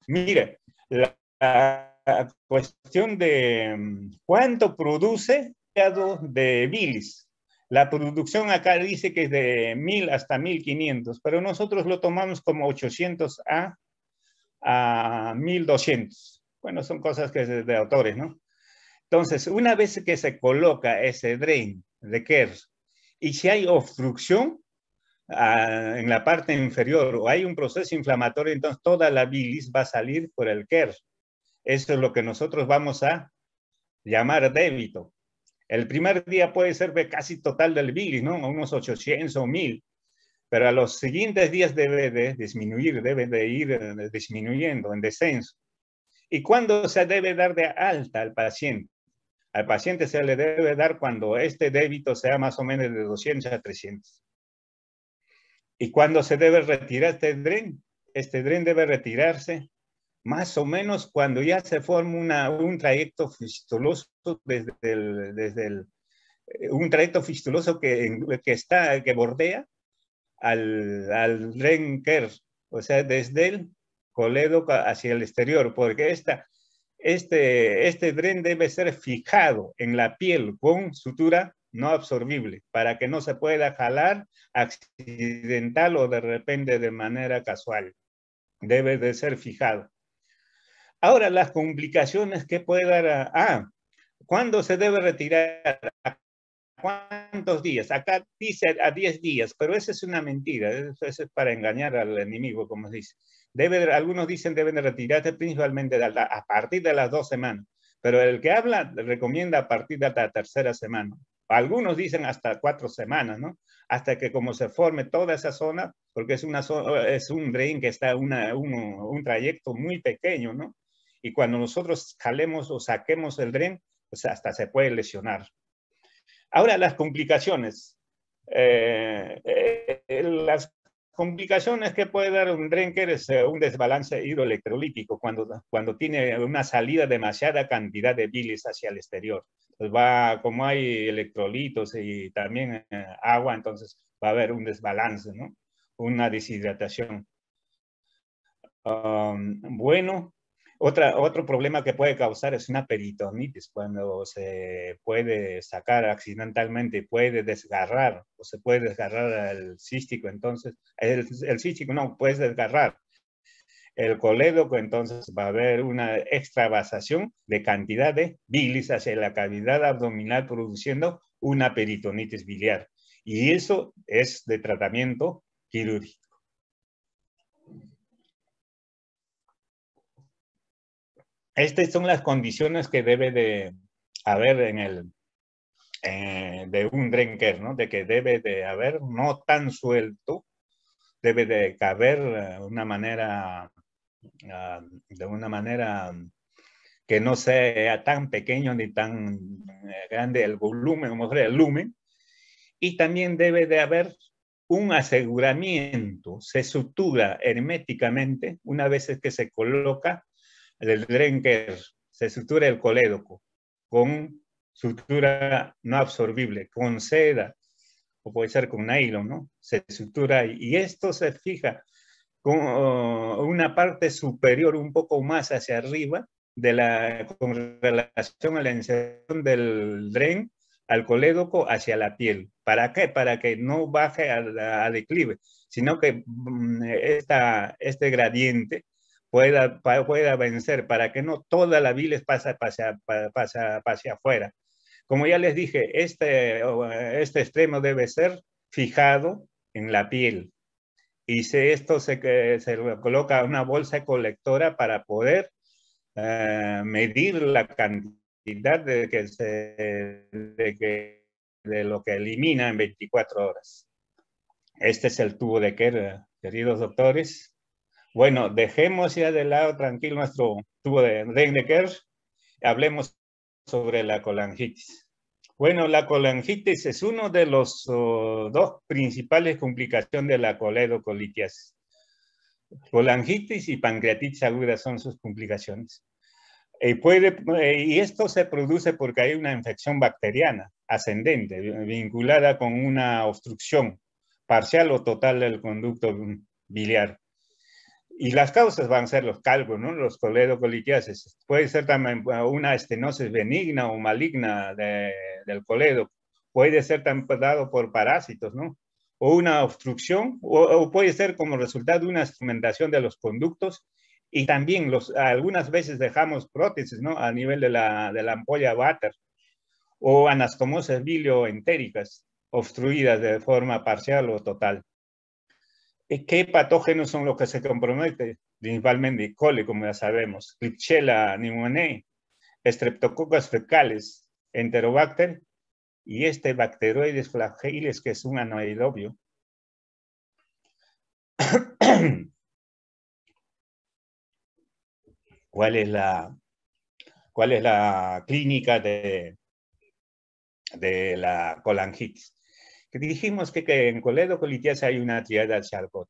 Speaker 1: Mira, la, cuestión de mm, cuánto produce de bilis. La producción acá dice que es de 1000 hasta 1500, pero nosotros lo tomamos como 800 a, a 1200. Bueno, son cosas que es de autores, ¿no? Entonces, una vez que se coloca ese drain de KERS y si hay obstrucción, en la parte inferior o hay un proceso inflamatorio, entonces toda la bilis va a salir por el KER. Eso es lo que nosotros vamos a llamar débito. El primer día puede ser de casi total del bilis, ¿no? Unos 800 o 1000, pero a los siguientes días debe de disminuir, debe de ir eh, disminuyendo en descenso. ¿Y cuándo se debe dar de alta al paciente? Al paciente se le debe dar cuando este débito sea más o menos de 200 a 300. ¿Y cuando se debe retirar este DREN? Este DREN debe retirarse más o menos cuando ya se forma un trayecto fistuloso desde el, desde el, eh, un trayecto fistuloso que, que, está, que bordea al, al DREN Kerr, o sea, desde el Coledo hacia el exterior, porque esta, este, este dren debe ser fijado en la piel con sutura no absorbible, para que no se pueda jalar accidental o de repente de manera casual. Debe de ser fijado. Ahora, las complicaciones que puede dar... ah, ¿cuándo se debe retirar? ¿A cuántos días? Acá dice a 10 días, pero esa es una mentira. Eso, es para engañar al enemigo, como se dice. Debe, algunos dicen deben retirarse principalmente a partir de las dos semanas pero el que habla recomienda a partir de la tercera semana algunos dicen hasta cuatro semanas, ¿no? Hasta que como se forme toda esa zona, porque es, una es un drain que está un, trayecto muy pequeño, ¿no? Y cuando nosotros jalemos o saquemos el drain, pues hasta se puede lesionar. Ahora las complicaciones. Eh, eh, complicaciones que puede dar un drinker es eh, un desbalance hidroelectrolítico cuando, cuando tiene una salida demasiada cantidad de bilis hacia el exterior. Pues va, como hay electrolitos y también eh, agua, entonces va a haber un desbalance, ¿no? una deshidratación. bueno, otro problema que puede causar es una peritonitis, cuando se puede sacar accidentalmente, puede desgarrar o se puede desgarrar el cístico, entonces, el, cístico no, puede desgarrar el colédoco, pues, entonces va a haber una extravasación de cantidad de bilis hacia la cavidad abdominal produciendo una peritonitis biliar. Y eso es de tratamiento quirúrgico. estas son las condiciones que debe de haber en el eh, de un drinker, ¿no? De que debe de haber no tan suelto, debe de caber eh, una manera ah, de una manera que no sea tan pequeño ni tan eh, grande el volumen, como el lumen, y también debe de haber un aseguramiento, se sutura herméticamente una vez que se coloca del Drenker se sutura el colédoco con sutura no absorbible, con seda o puede ser con nylon, ¿no? Se sutura y esto se fija con oh, una parte superior un poco más hacia arriba de la, con relación a la inserción del dren al colédoco hacia la piel. ¿Para qué? Para que no baje al declive, sino que mm, esta, este gradiente pueda, vencer, para que no toda la bilis pase, pase, pase, afuera. Como ya les dije, este, este extremo debe ser fijado en la piel. Y si esto se, eh, se coloca en una bolsa colectora para poder eh, medir la cantidad de, que de lo que elimina en 24 horas. Este es el tubo de Kerr, queridos doctores. Bueno, dejemos ya de lado tranquilo nuestro tubo de y hablemos sobre la colangitis. Bueno, la colangitis es uno de los oh, dos principales complicaciones de la coledocolitis. Colangitis y pancreatitis aguda son sus complicaciones. Eh, y esto se produce porque hay una infección bacteriana ascendente vinculada con una obstrucción parcial o total del conducto biliar y las causas van a ser los calvos, ¿no? los coledocolitiasis. Puede ser también una estenosis benigna o maligna del coledo. Puede ser también dado por parásitos, ¿no? O una obstrucción, o, puede ser como resultado de una instrumentación de los conductos. Y también los, algunas veces dejamos prótesis, ¿no? A nivel de la, de la ampolla váter. O anastomosis bilioentéricas obstruidas de forma parcial o total. ¿Qué patógenos son los que se comprometen? Principalmente coli, cole, como ya sabemos, Klebsiella pneumoniae, Streptococcus fecales, Enterobacter y este Bacteroides flageles, que es un anaerobio. ¿Cuál es la, cuál es la clínica de, de la colangitis? dijimos que, en en coledocolitis hay una triada Charcot,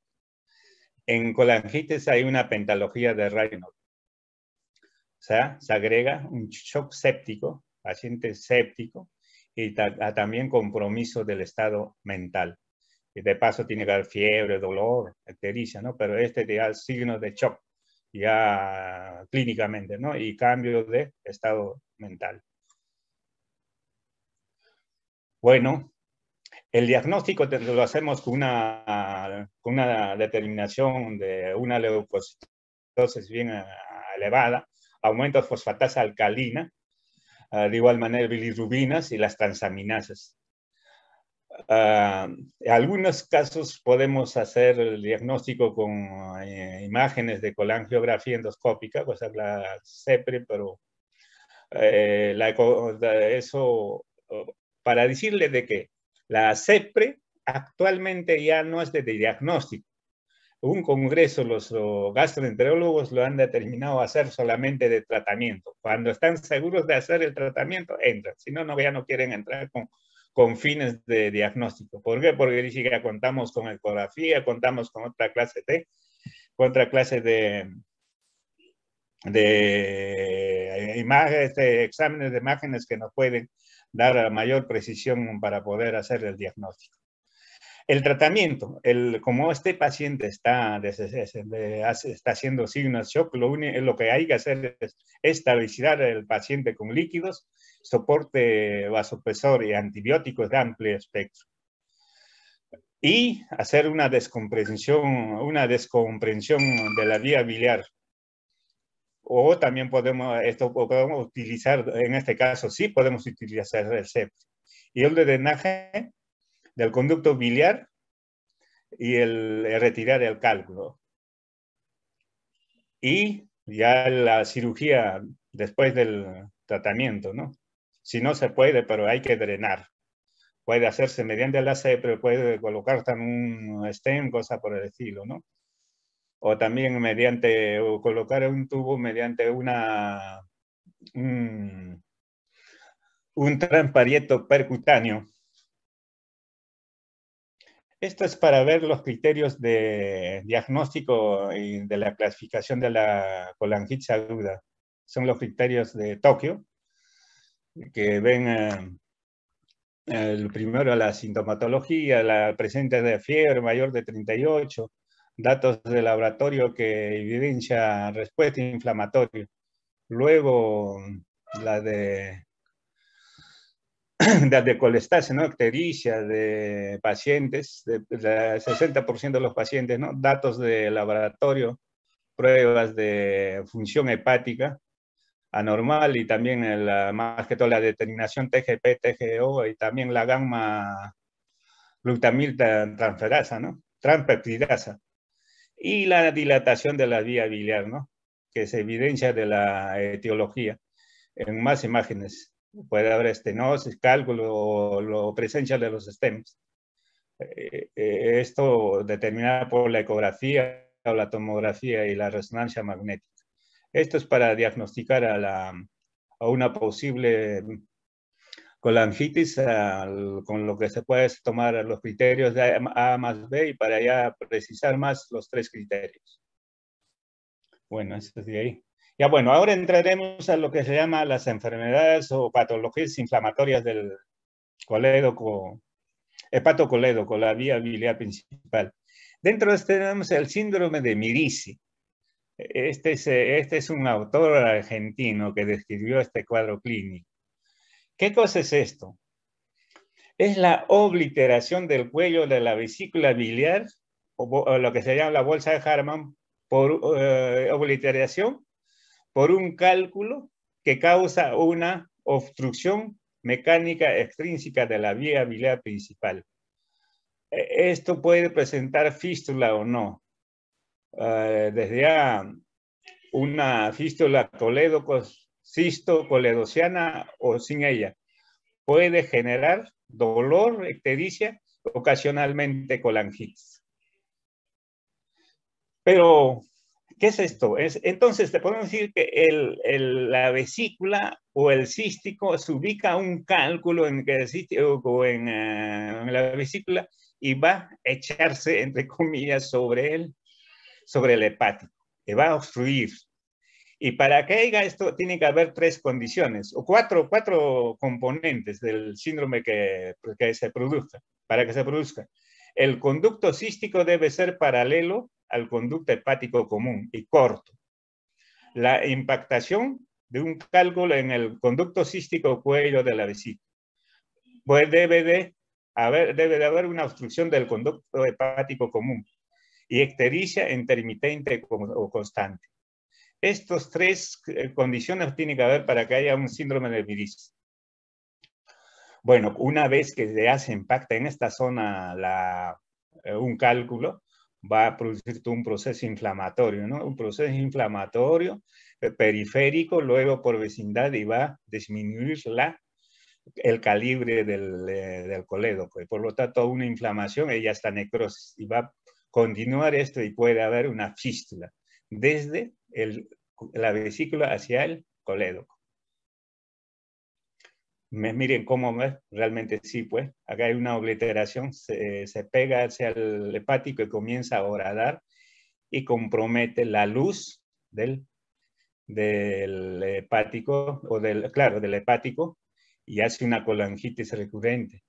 Speaker 1: en colangitis hay una pentalogía de Raynaud. O sea, se agrega un shock séptico, paciente séptico, y también compromiso del estado mental. Y de paso tiene que haber fiebre, dolor, etc. ¿no? Pero este te da signo de shock, ya clínicamente, ¿no? Y cambio de estado mental. Bueno, el diagnóstico lo hacemos con una, determinación de una leucocitosis bien eh, elevada, aumento de fosfatasa alcalina, eh, de igual manera bilirrubinas y las transaminasas. en eh, algunos casos podemos hacer el diagnóstico con imágenes de colangiografía endoscópica, pues o sea, la CEPRE, pero eso, para decirle de que la CEPRE actualmente ya no es de diagnóstico. Un congreso, los gastroenterólogos lo han determinado hacer solamente de tratamiento. Cuando están seguros de hacer el tratamiento, entran. Si no, ya no quieren entrar con, fines de diagnóstico. ¿Por qué? Porque dice que contamos con ecografía, contamos con otra clase de, otra clase de, de eh, imágenes, de exámenes de imágenes que no pueden dar mayor precisión para poder hacer el diagnóstico. El tratamiento, el, como este paciente está, está haciendo signos de shock, lo, único, lo que hay que hacer es estabilizar al paciente con líquidos, soporte vasopresor y antibióticos de amplio espectro. Y hacer una descomprensión, una descomprensión de la vía biliar o también podemos, esto podemos utilizar, en este caso sí podemos utilizar el CEP. Y el de drenaje del conducto biliar y el, eh, retirar el cálculo. Y ya la cirugía después del tratamiento, ¿no? Si no se puede, pero hay que drenar. Puede hacerse mediante el ACE, pero puede colocar también un stem, cosa por el estilo, ¿no? o también mediante colocar un tubo mediante una un, un percutáneo. Esto es para ver los criterios de diagnóstico y de la clasificación de la colangitis aguda. Son los criterios de Tokio, que ven eh, el primero la sintomatología, la presencia de fiebre mayor de 38, datos de laboratorio que evidencia respuesta inflamatoria. Luego, la de las de colestasia, ¿no? Ictericia de pacientes, de, 60% de los pacientes, ¿no? Datos de laboratorio, pruebas de función hepática anormal y también el, eh, más que todo la determinación TGP, TGO y también la gamma glutamil transferasa, ¿no? Transpeptidasa y la dilatación de la vía biliar, ¿no? que es evidencia de la etiología en más imágenes. Puede haber estenosis, cálculo o presencia de los estemas. Eh, eh, esto determinado por la ecografía o la tomografía y la resonancia magnética. Esto es para diagnosticar a, a una posible con la anfitis, con lo que se puede tomar los criterios de A más B y para ya precisar más los tres criterios. Bueno, eso es de ahí. Ya bueno, ahora entraremos a lo que se llama las enfermedades o patologías inflamatorias del colédoco, hepatocolédoco, la vía principal. Dentro de este tenemos el síndrome de Mirisi. Este este es un autor argentino que describió este cuadro clínico. ¿Qué cosa es esto? Es la obliteración del cuello de la vesícula biliar, o, lo que se llama la bolsa de Harman, por eh, obliteración, por un cálculo que causa una obstrucción mecánica extrínseca de la vía biliar principal. E, esto puede presentar fístula o no. Eh, desde una fístula toledocos cisto coledociana o sin ella. Puede generar dolor, ictericia, ocasionalmente colangitis. Pero, ¿qué es esto? entonces, te podemos decir que la vesícula o el cístico se ubica un cálculo en, o ah, en, la vesícula y va a echarse, entre comillas, sobre sobre el hepático, que va a obstruir, y para que haya esto, tiene que haber tres condiciones o cuatro, cuatro componentes del síndrome que, que se produzca, para que se produzca. El conducto cístico debe ser paralelo al conducto hepático común y corto. La impactación de un cálculo en el conducto cístico cuello de la vesícula. Pues debe de haber, debe de haber una obstrucción del conducto hepático común y ectericia intermitente o constante. Estas tres eh, condiciones tiene que haber para que haya un síndrome de viris. Bueno, una vez que se hace impacta en esta zona eh, un cálculo, va a producir un proceso inflamatorio, ¿no? Un proceso inflamatorio eh, periférico, luego por vecindad y va a disminuir la, el calibre del, del colédoco. Y pues. por lo tanto, una inflamación, ella está necrosis y va a continuar esto y puede haber una fístula. Desde la vesícula hacia el colédoco. miren cómo realmente sí, pues. Acá hay una obliteración, se, pega hacia el hepático y comienza a horadar y compromete la luz del, del hepático, o del, claro, del hepático, y hace una colangitis recurrente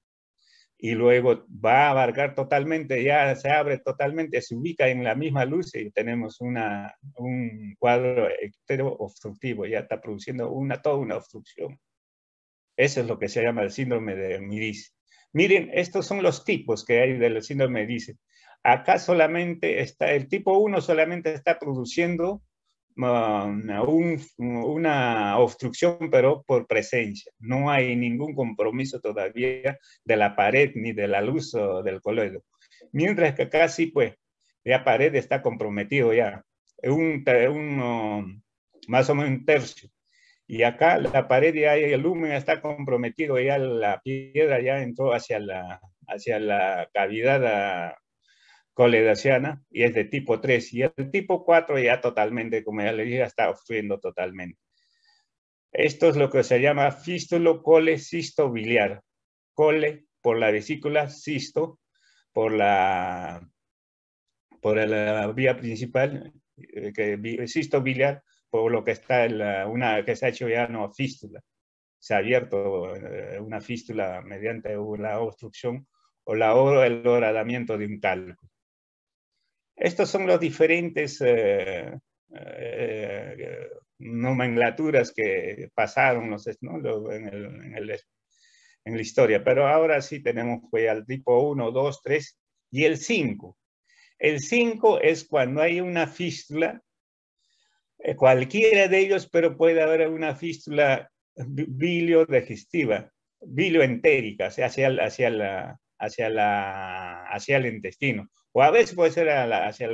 Speaker 1: y luego va a abarcar totalmente, ya se abre totalmente, se ubica en la misma luz y tenemos una, un cuadro hetero obstructivo, ya está produciendo una, toda una obstrucción. Eso es lo que se llama el síndrome de Miris. Miren, estos son los tipos que hay del síndrome de Miris. Acá solamente está, el tipo 1 solamente está produciendo Um, una obstrucción, pero por presencia. No hay ningún compromiso todavía de la pared ni de la luz del coloido Mientras que casi pues, la pared está comprometido ya, un, un, más o menos un tercio. Y acá la pared ya el lumen está comprometido, ya la piedra ya entró hacia la, hacia la cavidad ah, coledasiana y es de tipo 3 y el tipo 4 ya totalmente, como ya le dije, está obstruyendo totalmente. Esto es lo que se llama fístulo cisto biliar. Cole por la vesícula, cisto por la, por la vía principal, eh, que, cisto biliar por lo que está, la, una que se ha hecho ya no fístula. Se ha abierto eh, una fístula mediante la obstrucción o la, el horadamiento de un talco. Estos son los diferentes eh, eh, nomenclaturas que pasaron en, la historia, pero ahora sí tenemos pues, al tipo 1, 2, 3 y el 5. El 5 es cuando hay una fístula, eh, cualquiera de ellos, pero puede haber una fístula bilio-digestiva, bilioentérica, hacia, hacia el intestino, o a veces puede ser hacia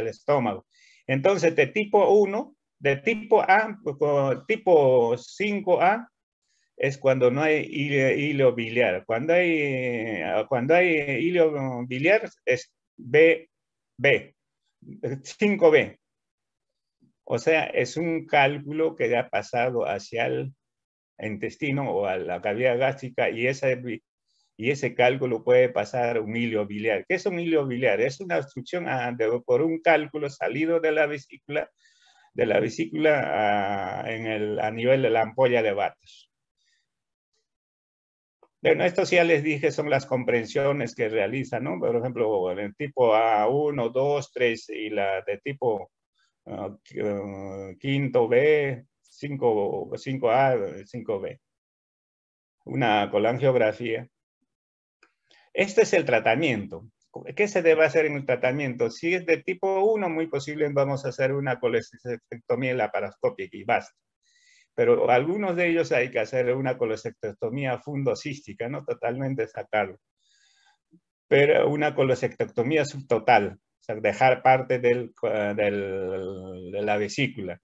Speaker 1: el, estómago. Entonces, de tipo 1, de tipo A, pues, tipo 5A, es cuando no hay hilo, biliar. Cuando hay, cuando hay hilo biliar es B, B, 5B. O sea, es un cálculo que ha pasado hacia el intestino o a la cavidad gástrica y esa y ese cálculo puede pasar a un hilio biliar. ¿Qué es un hilio biliar? Es una obstrucción por un cálculo salido de la vesícula, de la vesícula a, ah, en el, nivel de la ampolla de Bates. Bueno, esto ya les dije son las comprensiones que realizan, ¿no? Por ejemplo, el tipo A1, 2, 3 y la de tipo 5 ah, ah, quinto B, 5, 5A, 5B. Una colangiografía este es el tratamiento. ¿Qué se debe hacer en el tratamiento? Si es de tipo 1, muy posible vamos a hacer una colecistectomía laparoscópica y basta. Pero algunos de ellos hay que hacer una colecistectomía fundocística, no totalmente sacarlo. Pero una colecistectomía subtotal, o sea, dejar parte del, de la vesícula.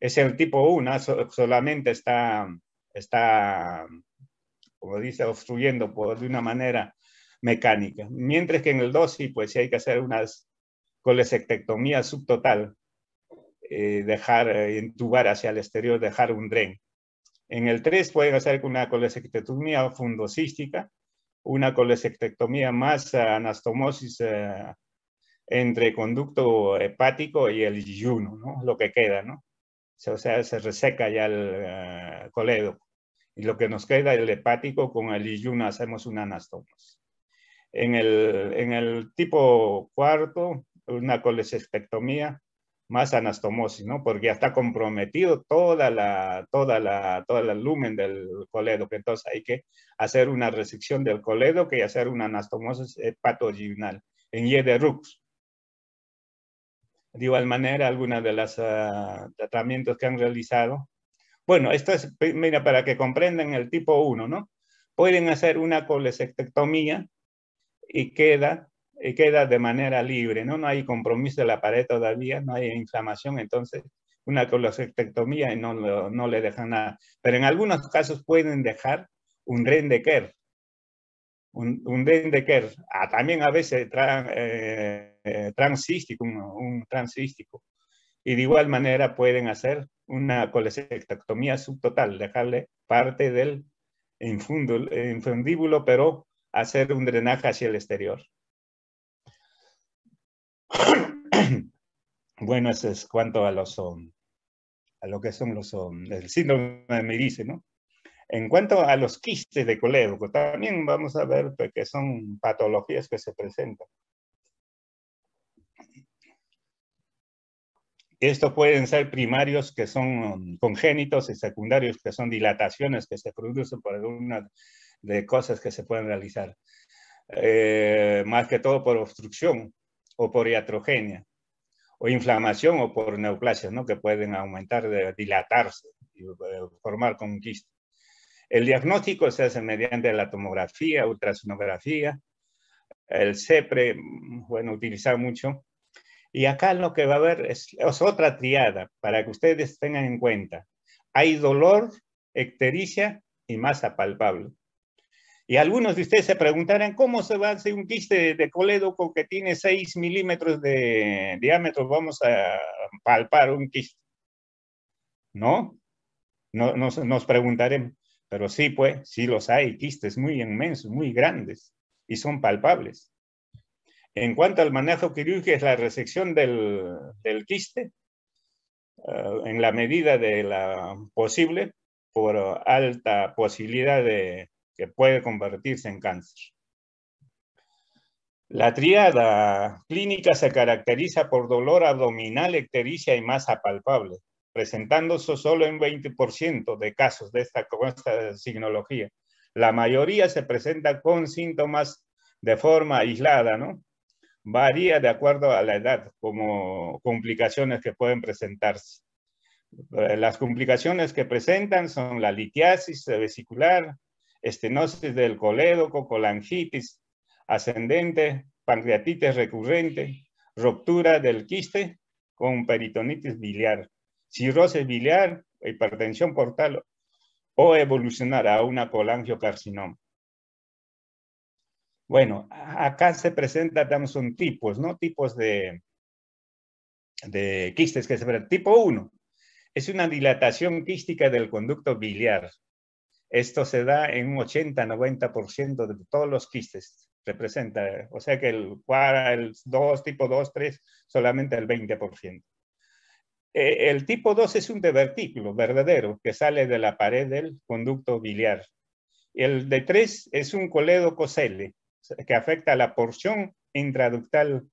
Speaker 1: Es el tipo 1, solamente está, está como dice, obstruyendo por, de una manera mecánica. Mientras que en el 2 sí, pues sí hay que hacer una colesectomía subtotal, eh, dejar, eh, hacia el exterior, dejar un dren. En el 3 pueden hacer una colesectomía fundocística, una colesectomía más anastomosis eh, entre conducto hepático y el yuno, ¿no? lo que queda, ¿no? O sea, se reseca ya el eh, coledo Y lo que nos queda, el hepático, con el yuno hacemos una anastomosis. En el, en el tipo cuarto, una colecistectomía más anastomosis, ¿no? Porque ya está comprometido toda la, toda la, todo el lumen del que Entonces hay que hacer una resección del coledo y hacer una anastomosis hepatoginal en Y de Rux. De igual manera, algunos de los ah, tratamientos que han realizado. Bueno, esto es, mira, para que comprendan el tipo 1, ¿no? Pueden hacer una colecistectomía y queda, queda de manera libre, ¿no? No hay compromiso de la pared todavía, no hay inflamación, entonces una colosectomía y no, no le dejan nada. Pero en algunos casos pueden dejar un rendequer, un, un de ah, también a veces tra, eh, eh, transístico, un, transístico. Y de igual manera pueden hacer una colecectomía subtotal, dejarle parte del infundíbulo, pero hacer un drenaje hacia el exterior. Bueno, eso es cuanto a, los, um, a lo que son los, um, el síndrome de dice, ¿no? En cuanto a los quistes de colédoco, también vamos a ver pues, que son patologías que se presentan. Estos pueden ser primarios que son um, congénitos y secundarios que son dilataciones que se producen por alguna de cosas que se pueden realizar, eh, más que todo por obstrucción o por iatrogenia o inflamación o por neoplasias, ¿no? que pueden aumentar, dilatarse y eh, formar con El diagnóstico se hace mediante la tomografía, ultrasonografía, el CEPRE, bueno, utilizar mucho. Y acá lo que va a haber es, es otra triada para que ustedes tengan en cuenta. Hay dolor, ectericia y masa palpable. Y algunos de ustedes se preguntarán cómo se va a hacer un quiste de, colédoco que tiene 6 milímetros de diámetro. Vamos a palpar un quiste. ¿No? no nos, nos preguntaremos. Pero sí, pues, sí los hay, quistes muy inmensos, muy grandes y son palpables. En cuanto al manejo quirúrgico, es la resección del, quiste eh, en la medida de la posible por alta posibilidad de que puede convertirse en cáncer. La triada clínica se caracteriza por dolor abdominal, ectericia y masa palpable, presentándose solo en 20% de casos de esta, esta signología. La mayoría se presenta con síntomas de forma aislada, ¿no? Varía de acuerdo a la edad, como complicaciones que pueden presentarse. Eh, las complicaciones que presentan son la litiasis vesicular, estenosis del colédoco, colangitis ascendente, pancreatitis recurrente, ruptura del quiste con peritonitis biliar, cirrosis biliar, hipertensión portal o evolucionar a una colangiocarcinoma. Bueno, acá se presentan, damos tipos, ¿no? Tipos de, quistes que se presentan. Tipo 1 es una dilatación quística del conducto biliar. Esto se da en un 80-90% de todos los quistes, representa, o sea que el, el 2, tipo 2, 3, solamente el 20%. E, el tipo 2 es un divertículo verdadero que sale de la pared del conducto biliar. El de 3 es un coledococele que afecta a la porción intraductal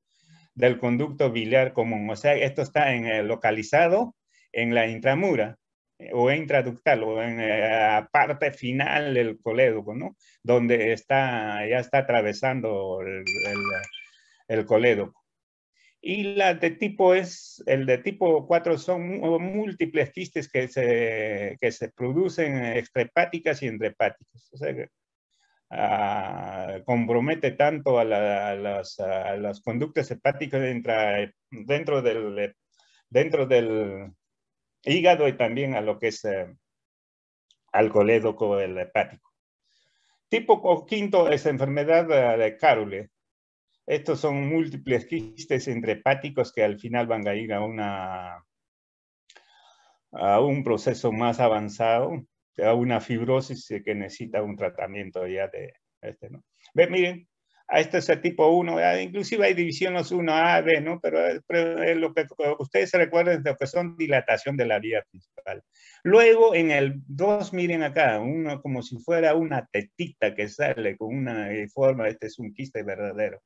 Speaker 1: del conducto biliar común. O sea, esto está eh, localizado en la intramura eh, o intraductal o en eh, la parte final del colédoco, ¿no? Donde está, ya está atravesando el, el, Y la de tipo es, el de tipo 4 son múltiples quistes que se, que se producen extrahepáticas y entrepáticas. O sea, ah, compromete tanto a, las, conductas hepáticas dentro del, dentro del hígado y también a lo que es eh, al el hepático. Tipo quinto es enfermedad eh, de Carule. Estos son múltiples quistes entre hepáticos que al final van a ir a, una, a un proceso más avanzado, a una fibrosis que necesita un tratamiento ya de este. miren, a este es el tipo 1, inclusive hay divisiones 1A, B, ¿no? Pero, lo que ustedes recuerden que son dilatación de la vía principal. Luego en el 2, miren acá, uno como si fuera una tetita que sale con una eh, forma, este es un quiste verdadero.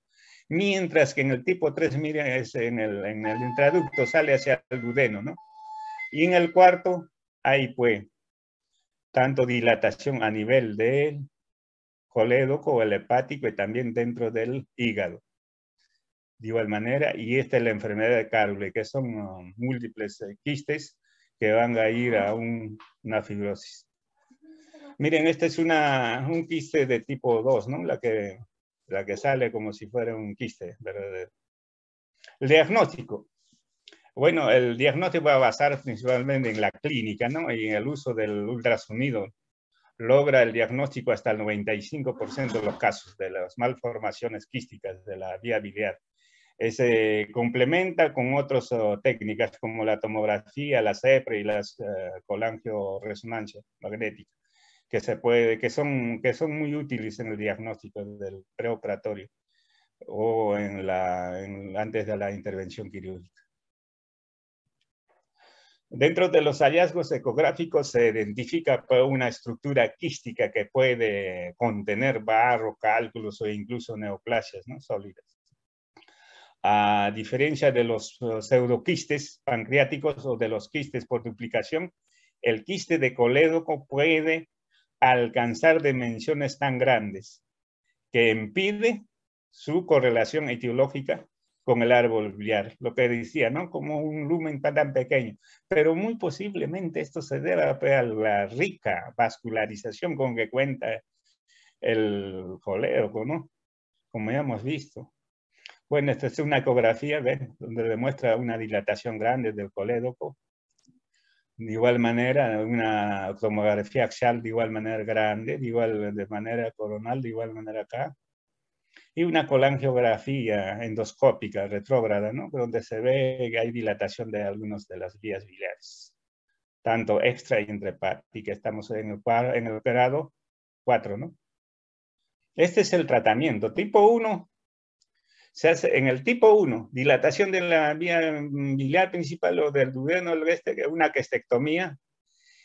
Speaker 1: Mientras que en el tipo 3, miren, es en el, en el intraducto sale hacia el dudeno, ¿no? Y en el cuarto, ahí pues, tanto dilatación a nivel de colédoco, el hepático y también dentro del hígado. De igual manera, y esta es la enfermedad de Carle, que son ah, múltiples eh, quistes que van a ir a una fibrosis. Miren, este es un quiste de tipo 2, ¿no? La que, la que sale como si fuera un quiste. verdadero El diagnóstico. Bueno, el diagnóstico va a basar principalmente en la clínica, ¿no? Y en el uso del ultrasonido logra el diagnóstico hasta el 95% de los casos de las malformaciones quísticas de la vía eh, Se complementa con otras eh, técnicas como la tomografía, la CEPRE y las uh, colangioresonancia magnética, que, se puede, que, son, que son muy útiles en el diagnóstico del preoperatorio o en la, antes de la intervención quirúrgica. Dentro de los hallazgos ecográficos se identifica pues, una estructura quística que puede contener barro, cálculos o incluso neoplasias ¿no? sólidas. A diferencia de los pseudoquistes pancreáticos o de los quistes por duplicación, el quiste de colédoco puede alcanzar dimensiones tan grandes que impide su correlación etiológica con el árbol biliar, lo que decía, ¿no? Como un lumen tan, pequeño. Pero muy posiblemente esto se debe pues, a la rica vascularización con que cuenta el colédoco, ¿no? Como ya hemos visto. Bueno, esta es una ecografía, ¿ven? Donde demuestra una dilatación grande del colédoco. De igual manera, una tomografía axial de igual manera grande, de igual de manera coronal, de igual manera acá y una colangiografía endoscópica retrógrada, ¿no? donde se ve que hay dilatación de algunas de las vías biliares, tanto extra y intrahepática. Estamos en el, en el grado 4. ¿no? Este es el tratamiento. Tipo 1, se hace en el tipo 1, dilatación de la vía biliar principal o del duodeno al oeste, una questectomía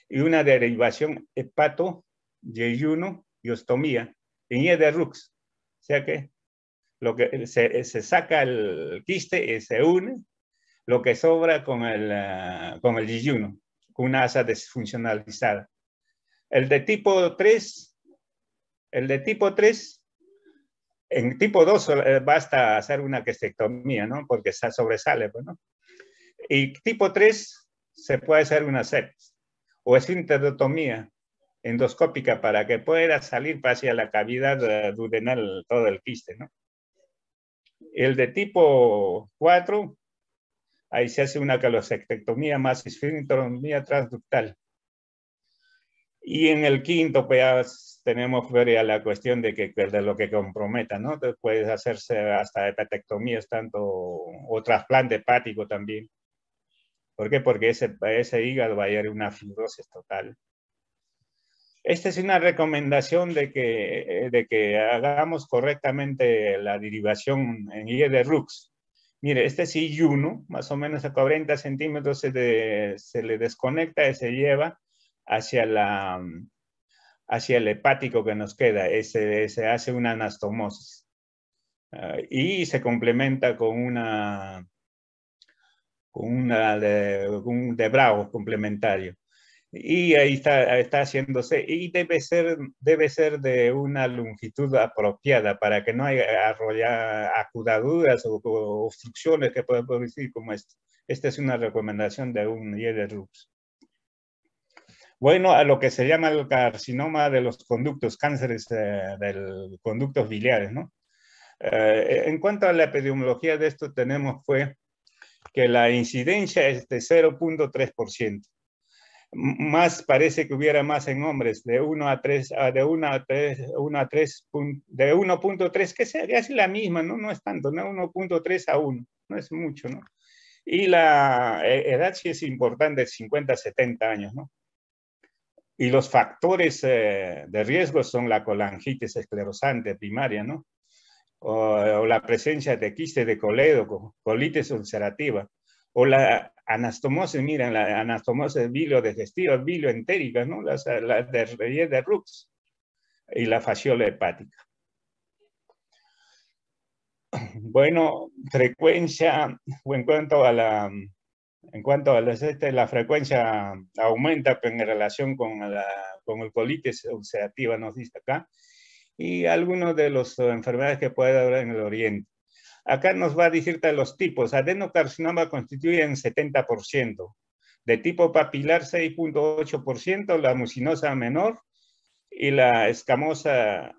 Speaker 1: y una derivación hepato, yeyuno y ostomía, en IED de Rux. O sea que lo que eh, eh, se, saca el quiste y eh, se une lo que sobra con el, con el yiyuno, con una asa desfuncionalizada. El de tipo 3, el de tipo 3, en tipo 2 basta hacer una quistectomía, ¿no? Porque se sobresale, pues, ¿no? Y tipo 3 se puede hacer una sepsis o es interdotomía endoscópica para que pueda salir hacia la cavidad duodenal todo el quiste, ¿no? El de tipo 4, ahí se hace una calosectomía más esfinctomía transductal. Y en el quinto, pues tenemos pues, la cuestión de que pues, de lo que comprometa, ¿no? puedes hacerse hasta hepatectomías, tanto o trasplante hepático también. ¿Por qué? Porque ese, ese hígado va a ir una fibrosis total. Esta es una recomendación de que, eh, de que hagamos correctamente la derivación en guía de Rux. Mire, este es i más o menos a 40 centímetros se, se le desconecta y se lleva hacia, la, hacia el hepático que nos queda. Se, se hace una anastomosis. Ah, y se complementa con una, con una un debrago complementario y ahí está, haciéndose y debe ser, debe ser de una longitud apropiada para que no haya acudaduras o, obstrucciones que puedan producir como esta. Esta es una recomendación de un Yeder Bueno, a lo que se llama el carcinoma de los conductos, cánceres eh, del de conductos biliares, ¿no? Eh, en cuanto a la epidemiología de esto tenemos fue que la incidencia es de 0.3% más parece que hubiera más en hombres, de 1 a 3, ah, de 1 a 3, de 1.3, que es así la misma, ¿no? No es tanto, ¿no? 1.3 a 1, no es mucho, ¿no? Y la e, edad sí es importante, 50, 70 años, ¿no? Y los factores eh, de riesgo son la colangitis esclerosante primaria, ¿no? O, la presencia de quiste de coledo, colitis ulcerativa o la anastomosis, miren, la anastomosis bilio digestiva, bilio entérica, ¿no? Las, de, de Rux y la fasciola hepática. Bueno, frecuencia, en cuanto a la, en cuanto a la este, frecuencia aumenta en relación con, la, con el colitis ulcerativa, nos dice acá, y algunos de las enfermedades que puede haber en el oriente. Acá nos va a decirte los tipos. Adenocarcinoma constituyen 70%. De tipo papilar 6.8%, la mucinosa menor y la escamosa, eh,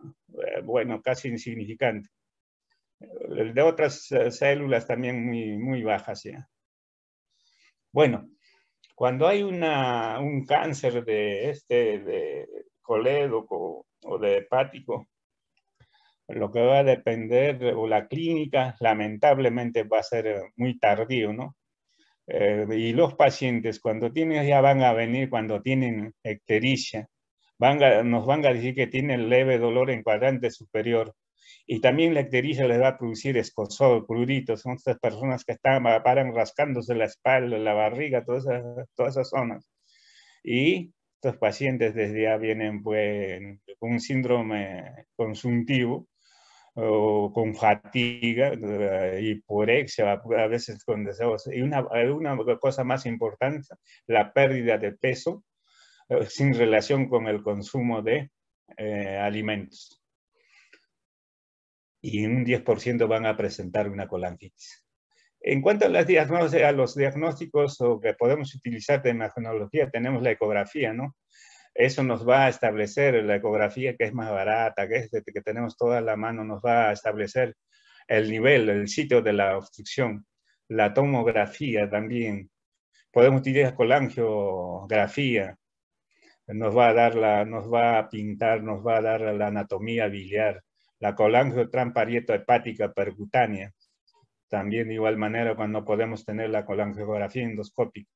Speaker 1: bueno, casi insignificante. De otras eh, células también muy, bajas Bueno, cuando hay un cáncer de este, de colédoco o de hepático, lo que va a depender, o la clínica lamentablemente va a ser eh, muy tardío, ¿no? Eh, y los pacientes cuando tienen, ya van a venir cuando tienen ectericia, van nos van a decir que tienen leve dolor en cuadrante superior. Y también la ectericia les va a producir escozor, prurito, son estas personas que están, paran rascándose la espalda, la barriga, todas esas, todas esas zonas. Y estos pacientes desde ya vienen pues, con un síndrome consuntivo, o con fatiga, eh, y por exia, a veces con deseos. Y una, cosa más importante, la pérdida de peso eh, sin relación con el consumo de eh, alimentos. Y un 10% van a presentar una colangitis. En cuanto a, los diagnósticos o que podemos utilizar de tecnología, tenemos la ecografía, ¿no? Eso nos va a establecer la ecografía que es más barata, que, que tenemos toda la mano, nos va a establecer el nivel, el sitio de la obstrucción. La tomografía también. Podemos utilizar colangiografía. Nos va a dar la, nos va a pintar, nos va a dar la anatomía biliar. La colangiotransparieto hepática percutánea. También de igual manera cuando podemos tener la colangiografía endoscópica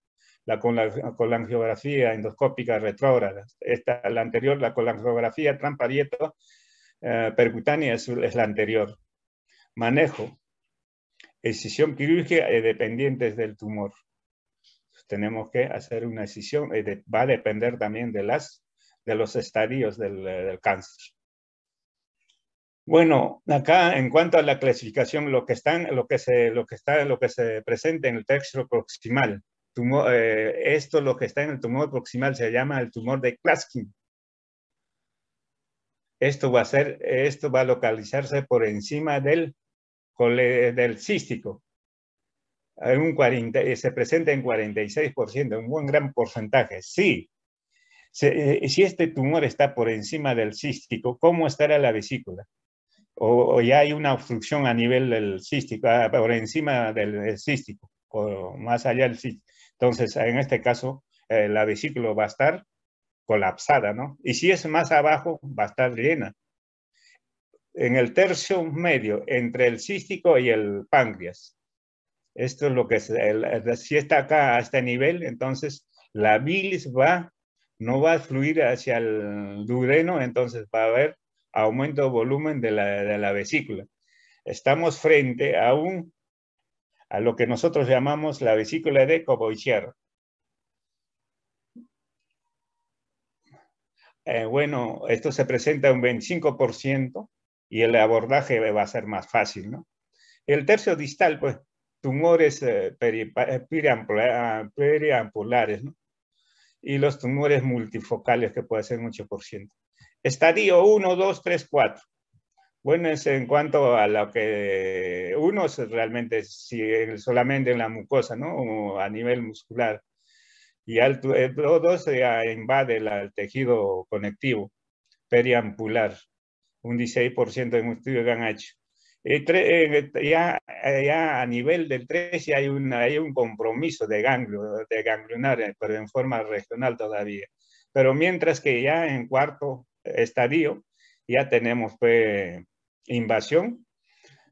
Speaker 1: la, colangiografía endoscópica retrógrada. Esta, la anterior, la colangiografía trampa eh, percutánea es, la anterior. Manejo. Excisión quirúrgica dependientes del tumor. Tenemos que hacer una excisión, eh, va a depender también de, las, de los estadios eh, del, cáncer. Bueno, acá en cuanto a la clasificación, lo que, están, lo, que se, lo, que está, lo que se presenta en el texto proximal, tumor, eh, esto lo que está en el tumor proximal se llama el tumor de Klaskin. Esto va a ser, esto va a localizarse por encima del, del cístico. Un 40, eh, se presenta en 46%, un buen gran porcentaje. Sí, eh, si este tumor está por encima del cístico, ¿cómo estará la vesícula? O, ya hay una obstrucción a nivel del cístico, ah, por encima del, del cístico, o más allá del cístico. Entonces, en este caso, eh, la vesícula va a estar colapsada, ¿no? Y si es más abajo, va a estar llena. En el tercio medio, entre el cístico y el páncreas. Esto es lo que es, si está acá a este nivel, entonces la bilis va, no va a fluir hacia el duodeno, entonces va a haber aumento de volumen de la vesícula. Estamos frente a un a lo que nosotros llamamos la vesícula de y Eh, bueno, esto se presenta un 25% y el abordaje va a ser más fácil, ¿no? El tercio distal, pues, tumores eh, eh, ah, periampulares, ¿no? Y los tumores multifocales, que puede ser un 8%. Estadio 1, 2, 3, 4. Bueno, es en cuanto a lo que uno realmente si solamente en la mucosa, ¿no? a nivel muscular. Y al, todo eh, se eh, invade el tejido conectivo periampular, un 16% de que han hecho. Eh, ya, ya, a nivel del 3 hay, una, hay un compromiso de ganglio, de ganglionar, pero en forma regional todavía. Pero mientras que ya en cuarto estadio ya tenemos pues, invasión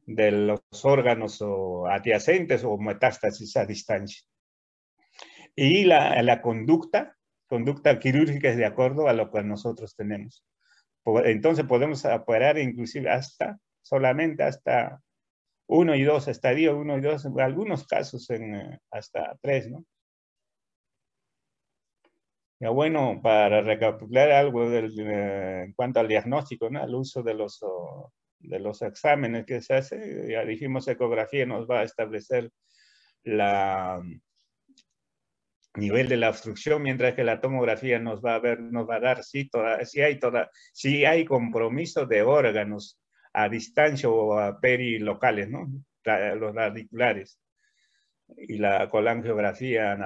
Speaker 1: de los órganos o adyacentes o metástasis a distancia. Y la, conducta, conducta quirúrgica es de acuerdo a lo que nosotros tenemos. Entonces podemos operar inclusive hasta, solamente hasta uno y 2, estadio uno y dos algunos casos en, eh, hasta tres ¿no? Ya bueno, para recapitular algo eh, en cuanto al diagnóstico, ¿no? Al uso de los de los exámenes que se hace, ya dijimos ecografía nos va a establecer la mm, nivel de la obstrucción, mientras que la tomografía nos va a ver, nos va a dar si, si, hay, toda, si hay compromiso de órganos a distancia o a perilocales, ¿no? los radiculares. Y la colangiografía,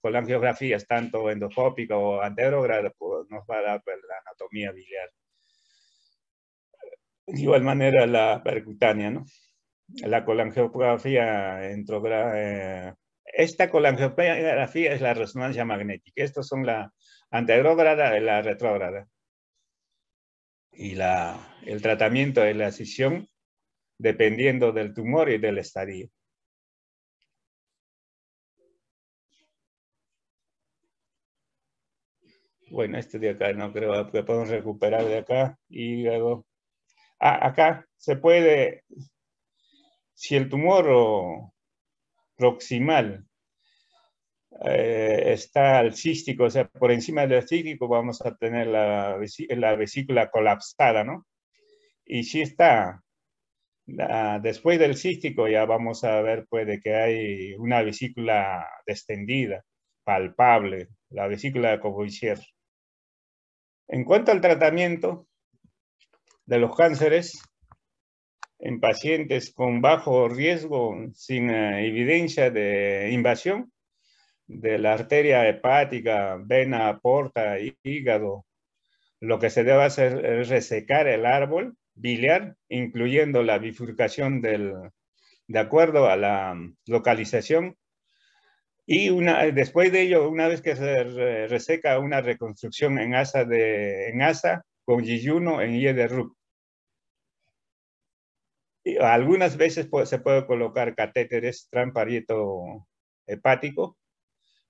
Speaker 1: colangiografías tanto endoscópica o anterograda, pues, nos va a dar pues, la anatomía biliar de igual manera la percutánea, ¿no? La colangiografía entrograda. Eh, esta colangiografía es la resonancia magnética. Estas son la anterógrada y la retrógrada. Y la, el tratamiento de la sesión dependiendo del tumor y del estadio. Bueno, este de acá no creo que podamos recuperar de acá y luego acá se puede, si el tumor proximal eh, está al cístico, o sea, por encima del cístico vamos a tener la, vesícula colapsada, ¿no? Y si está después del cístico ya vamos a ver puede que hay una vesícula extendida palpable, la vesícula de Courvoisier. En cuanto al tratamiento, de los cánceres en pacientes con bajo riesgo, sin eh, evidencia de invasión de la arteria hepática, vena, porta, hígado. Lo que se debe hacer es resecar el árbol biliar, incluyendo la bifurcación del, de acuerdo a la mm, localización. Y una, después de ello, una vez que se reseca, una reconstrucción en asa, de, en asa con yiyuno en IE de algunas veces se puede colocar catéteres tramparieto hepático,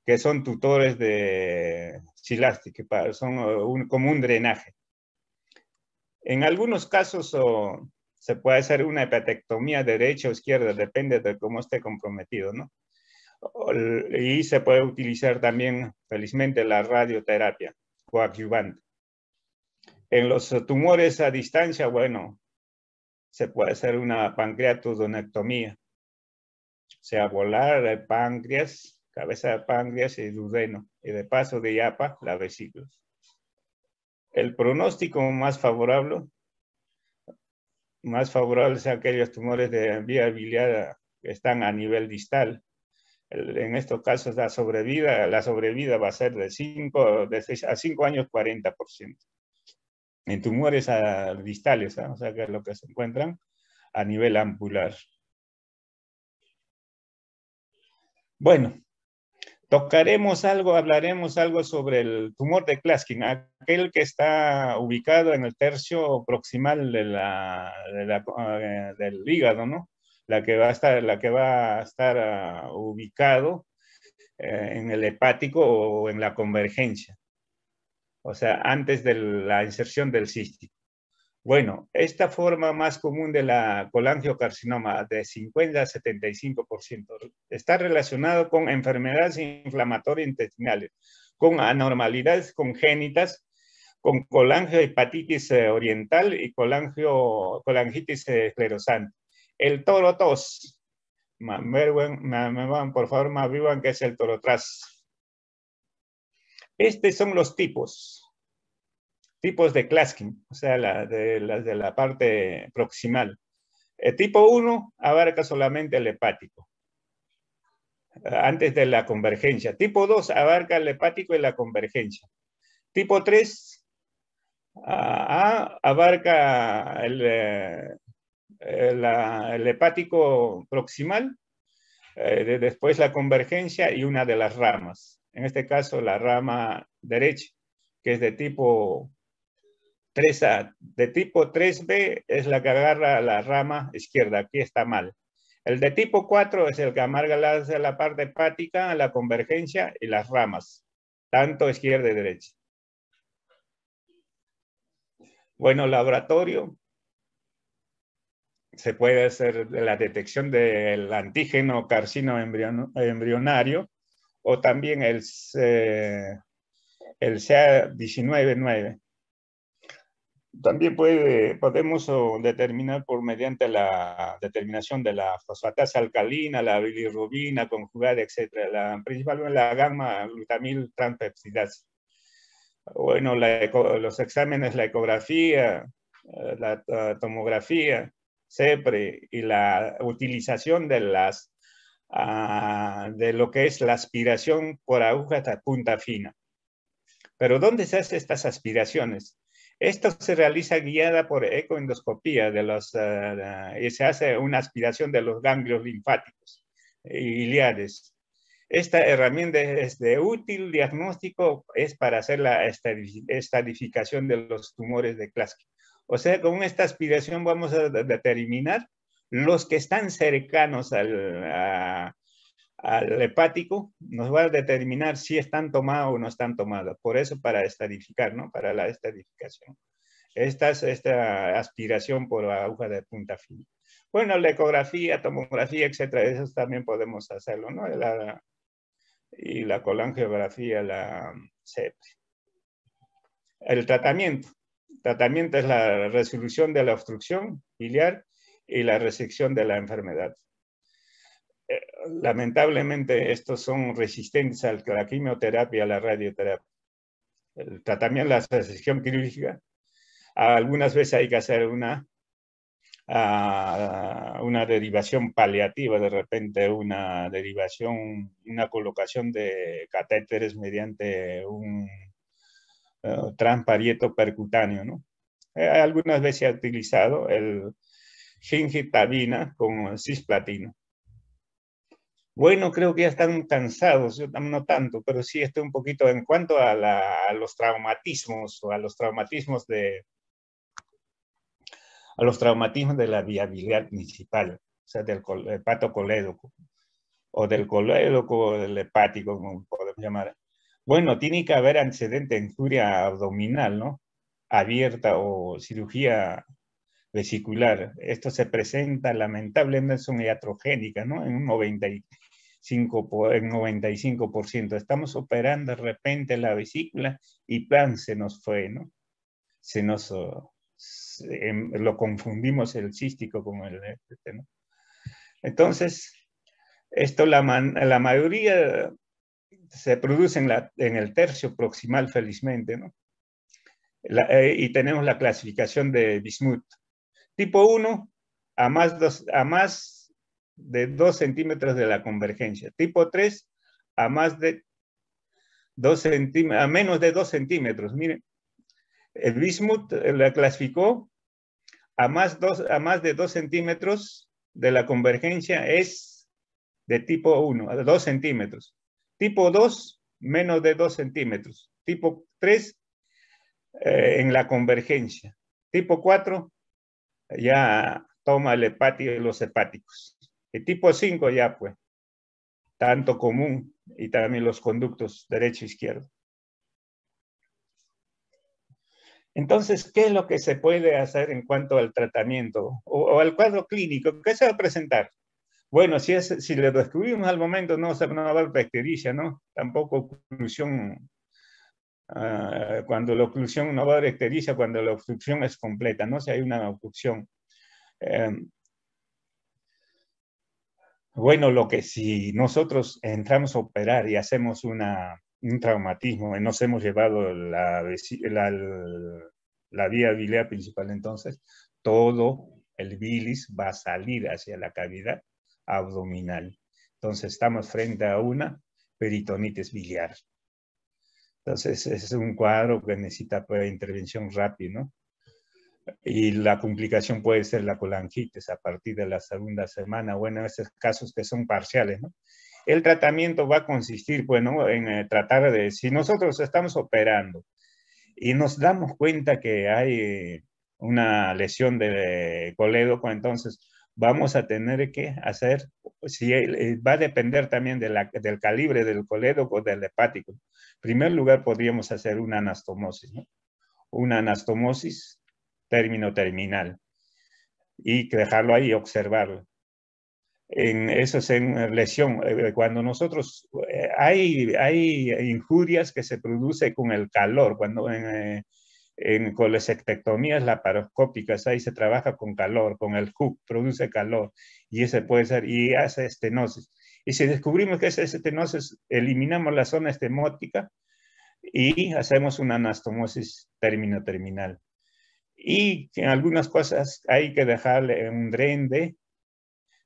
Speaker 1: que son tutores de silástica, son eh, un, como un drenaje. En algunos casos se puede hacer una hepatectomía derecha o izquierda, depende de cómo esté comprometido, ¿no? Y se puede utilizar también, felizmente, la radioterapia coadyuvante. En los tumores a distancia, bueno, se puede hacer una pancreatodonectomía. O sea, volar el páncreas, cabeza de páncreas y duodeno, y de paso de yapa, la vesícula. El pronóstico más favorable, más favorable es aquellos tumores de vía biliar que están a nivel distal. en estos casos la sobrevida, la sobrevida va a ser de 5 de a 5 años 40% en tumores distales, ¿ah? o sea, que es lo que se encuentran a nivel ampular. Bueno, tocaremos algo, hablaremos algo sobre el tumor de Klaskin, aquel que está ubicado en el tercio proximal eh, del hígado, ¿no? La que va a estar, la que va a estar ah, ubicado eh, en el hepático o en la convergencia o sea, antes de la inserción del cístico. Bueno, esta forma más común de la colangiocarcinoma de 50 a 75% está relacionado con enfermedades inflamatorias intestinales, con anormalidades congénitas, con colangiohepatitis eh, oriental y colangio, colangitis esclerosante. El toro tos, por favor, me avivan que es el tras estos son los tipos, tipos de clasking, o sea, las de, la, parte proximal. El tipo 1 abarca solamente el hepático, eh, antes de la convergencia. Tipo 2 abarca el hepático y la convergencia. Tipo 3 ah, ah, abarca eh, eh, el, hepático proximal, después la convergencia y una de las ramas en este caso la rama derecha, que es de tipo 3A. De tipo 3B es la que agarra la rama izquierda, aquí está mal. El de tipo 4 es el que amarga la, la parte hepática, la convergencia y las ramas, tanto izquierda y derecha. Bueno, laboratorio. Se puede hacer la detección del antígeno carcino embrionario o también el, eh, el SEA 199. También puede, podemos determinar por mediante la determinación de la fosfatasa alcalina, la bilirrubina conjugada, etc. La, principalmente la gamma glutamil transpeptidasa. Bueno, los exámenes, la ecografía, eh, la, eh, tomografía, siempre y la utilización de las Ah, de lo que es la aspiración por aguja a punta fina. Pero ¿dónde se hacen estas aspiraciones? Esto se realiza guiada por ecoendoscopía de los, ah, y se hace una aspiración de los ganglios linfáticos y iliares. Esta herramienta es de útil diagnóstico, es para hacer la estadificación de los tumores de Klasky. O sea, con esta aspiración vamos a determinar los que están cercanos al, hepático nos va a determinar si están tomados o no están tomados. Por eso para estadificar, ¿no? Para la estadificación. Esta, es esta aspiración por la aguja de punta fina. Bueno, la ecografía, tomografía, etcétera, eso también podemos hacerlo, ¿no? y la colangiografía, la CEP. El tratamiento. tratamiento es la resolución de la obstrucción biliar y la resección de la enfermedad. Eh, lamentablemente, estos son resistentes a la quimioterapia, a la radioterapia. tratamiento la resección quirúrgica. Algunas veces hay que hacer una, ah, una derivación paliativa, de repente una derivación, una colocación de catéteres mediante un eh, transparieto percutáneo. ¿no? Eh, algunas veces ha utilizado el, gingitabina con cisplatino. Bueno, creo que ya están cansados, yo no tanto, pero sí estoy un poquito en cuanto a, los traumatismos o a los traumatismos de a los traumatismos de la viabilidad principal, o sea, del hepato colédoco o del colédoco hepático, como podemos llamar. Bueno, tiene que haber antecedente en injuria abdominal, ¿no? Abierta o cirugía vesicular. Esto se presenta lamentablemente son iatrogénica, ¿no? En un 95%, 95%. Estamos operando de repente la vesícula y plan se nos fue, ¿no? Se nos em, lo confundimos el cístico con el este, ¿no? Entonces, esto la, la mayoría se produce en, la, en el tercio proximal, felizmente, ¿no? Eh, y tenemos la clasificación de Bismuth, Tipo 1, a más, a más de 2 centímetros de la convergencia. Tipo 3, a, más de a menos de 2 centímetros. Miren, el bismuth la clasificó a más, a más de 2 centímetros de la convergencia es de tipo 1, a 2 centímetros. Tipo 2, menos de 2 centímetros. Tipo 3, eh, en la convergencia. Tipo 4, ya toma el hepático y los hepáticos. El tipo 5 ya, pues, tanto común y también los conductos derecho e izquierdo. Entonces, ¿qué es lo que se puede hacer en cuanto al tratamiento o, al cuadro clínico? ¿Qué se va a presentar? Bueno, si, es, si descubrimos al momento, no, se va a haber bacterias ¿no? Tampoco oclusión Ah, cuando la oclusión no va a caracteriza, cuando la obstrucción es completa, ¿no? Si hay una obstrucción. Em, bueno, lo que si nosotros entramos a operar y hacemos una, un traumatismo, y eh, nos hemos llevado la, la, la vía biliar principal, entonces todo el bilis va a salir hacia la cavidad abdominal. Entonces estamos frente a una peritonitis biliar. Entonces, es un cuadro que necesita pues, intervención rápida, ¿no? Y la complicación puede ser la colangitis a partir de la segunda semana, bueno, esos casos que son parciales, El tratamiento va a consistir, bueno, pues, En eh, tratar de, si nosotros estamos operando y nos damos cuenta que hay eh, una lesión de colédoco, pues, entonces vamos a tener que hacer, pues, si eh, va a depender también de la, del calibre del colédoco o del hepático. En primer lugar, podríamos hacer una anastomosis, una anastomosis término terminal y dejarlo ahí y observarlo. En eso es en lesión. Eh, eh, cuando nosotros, hay, hay injurias que se produce con el calor, cuando en colecectectomías laparoscópicas, ahí se trabaja con calor, con el hook, produce calor y ese puede ser, y hace estenosis. Y si descubrimos que es estenosis, eliminamos la zona estemótica y hacemos una anastomosis término-terminal. Y en algunas cosas hay que dejarle un dren de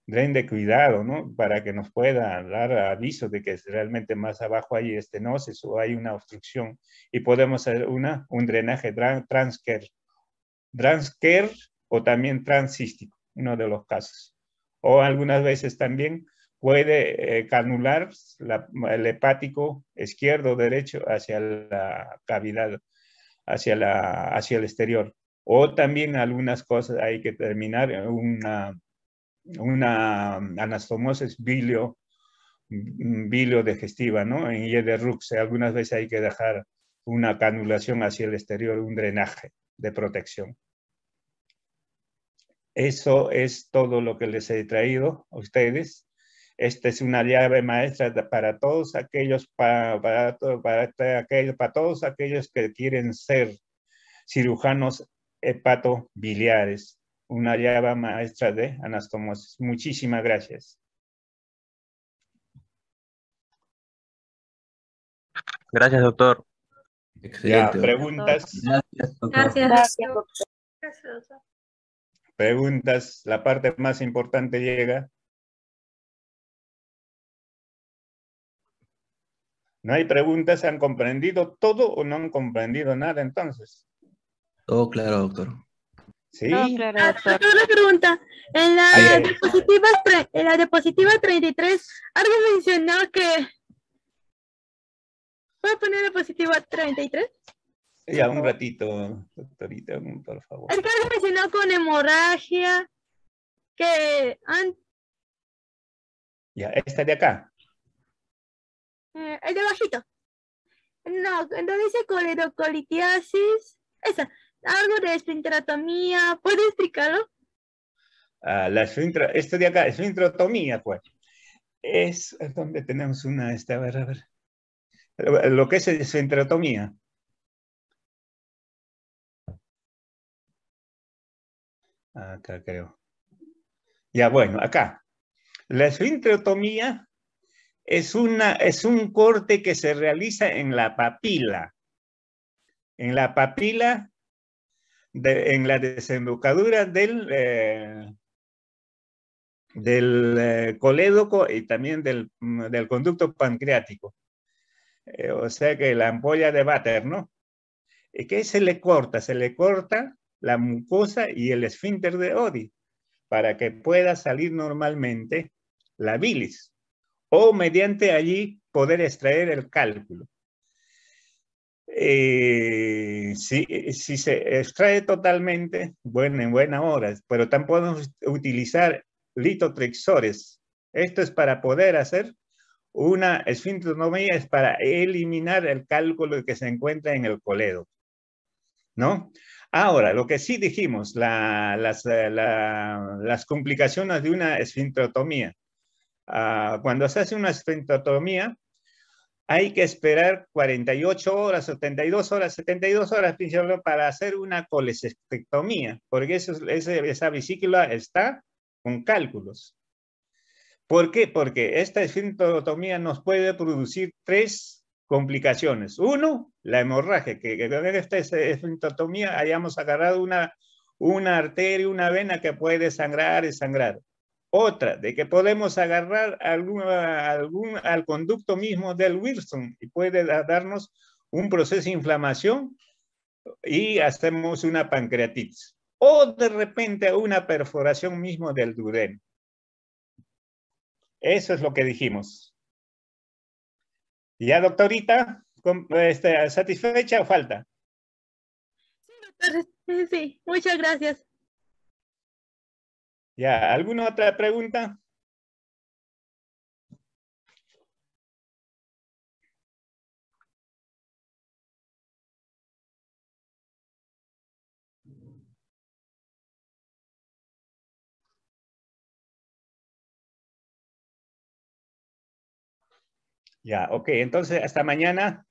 Speaker 1: de cuidado, ¿no? Para que nos pueda dar aviso de que realmente más abajo hay estenosis o hay una obstrucción y podemos hacer una, un drenaje transker. Transker o también transístico, uno de los casos. O algunas veces también puede eh, canular el hepático izquierdo o derecho hacia la cavidad, hacia, la, hacia el exterior. O también algunas cosas hay que terminar en eh, una una anastomosis bilio, bilio digestiva, ¿no? En Yederux algunas veces hay que dejar una canulación hacia el exterior, un drenaje de protección. Eso es todo lo que les he traído a ustedes. Esta es una llave maestra para todos aquellos, para, para este, todos aquellos que quieren ser cirujanos biliares una llave maestra de anastomosis. Muchísimas gracias. Gracias, doctor. Excelente. preguntas. Gracias, doctor. Gracias, doctor. Preguntas, la parte más importante llega. No hay preguntas, ¿han comprendido todo o no han comprendido nada entonces? Todo claro, doctor. Sí. Ah, una pregunta. En la, diapositiva, en la diapositiva 33, algo mencionó que... ¿Voy poner la diapositiva 33? Ya, un ratito, doctorita, por favor. Es que algo mencionó con hemorragia, que... Ya, esta de acá. el eh, de bajito. No, entonces dice colitiasis? esa algo de esfinteratomía, ¿puedes explicarlo? Ah, la esto de acá, esfintratomía, pues, es donde tenemos una, esta, a ver, a ver, lo, que es esfintrotomía. Acá creo. Ya, bueno, acá. La esfintrotomía es, una, es un corte que se realiza en la papila. En la papila en la desembocadura del, eh, del eh, colédoco y también del, mm, conducto pancreático. Eh, o sea que la ampolla de váter, ¿no? ¿Y qué se le corta? Se le corta la mucosa y el esfínter de Odi para que pueda salir normalmente la bilis o mediante allí poder extraer el cálculo. Eh, si, eh, se extrae totalmente, bueno, en buena hora, pero tampoco podemos utilizar litotrexores. Esto es para poder hacer una esfintotomía, es para eliminar el cálculo que se encuentra en el coledo, ¿no? Ahora, lo que sí dijimos, eh, las, complicaciones de una esfintotomía. Ah, cuando se hace una esfintotomía, hay que esperar 48 horas, 72 horas, 72 horas para hacer una colecistectomía, porque esa vesícula está con cálculos. ¿Por qué? Porque esta esfintotomía nos puede producir tres complicaciones. Uno, la hemorragia, que con esta esfintotomía hayamos agarrado una, una arteria, una vena que puede sangrar y sangrar. Otra, de que podemos agarrar algún, al conducto mismo del Wilson y puede darnos un proceso de inflamación y hacemos una pancreatitis. O de repente una perforación mismo del duodeno. Eso es lo que dijimos. ¿Ya, doctorita? Este, ¿Satisfecha o falta? Sí, doctor. Sí, muchas gracias. Ya, ¿alguna otra pregunta? Ya, ok, entonces hasta mañana.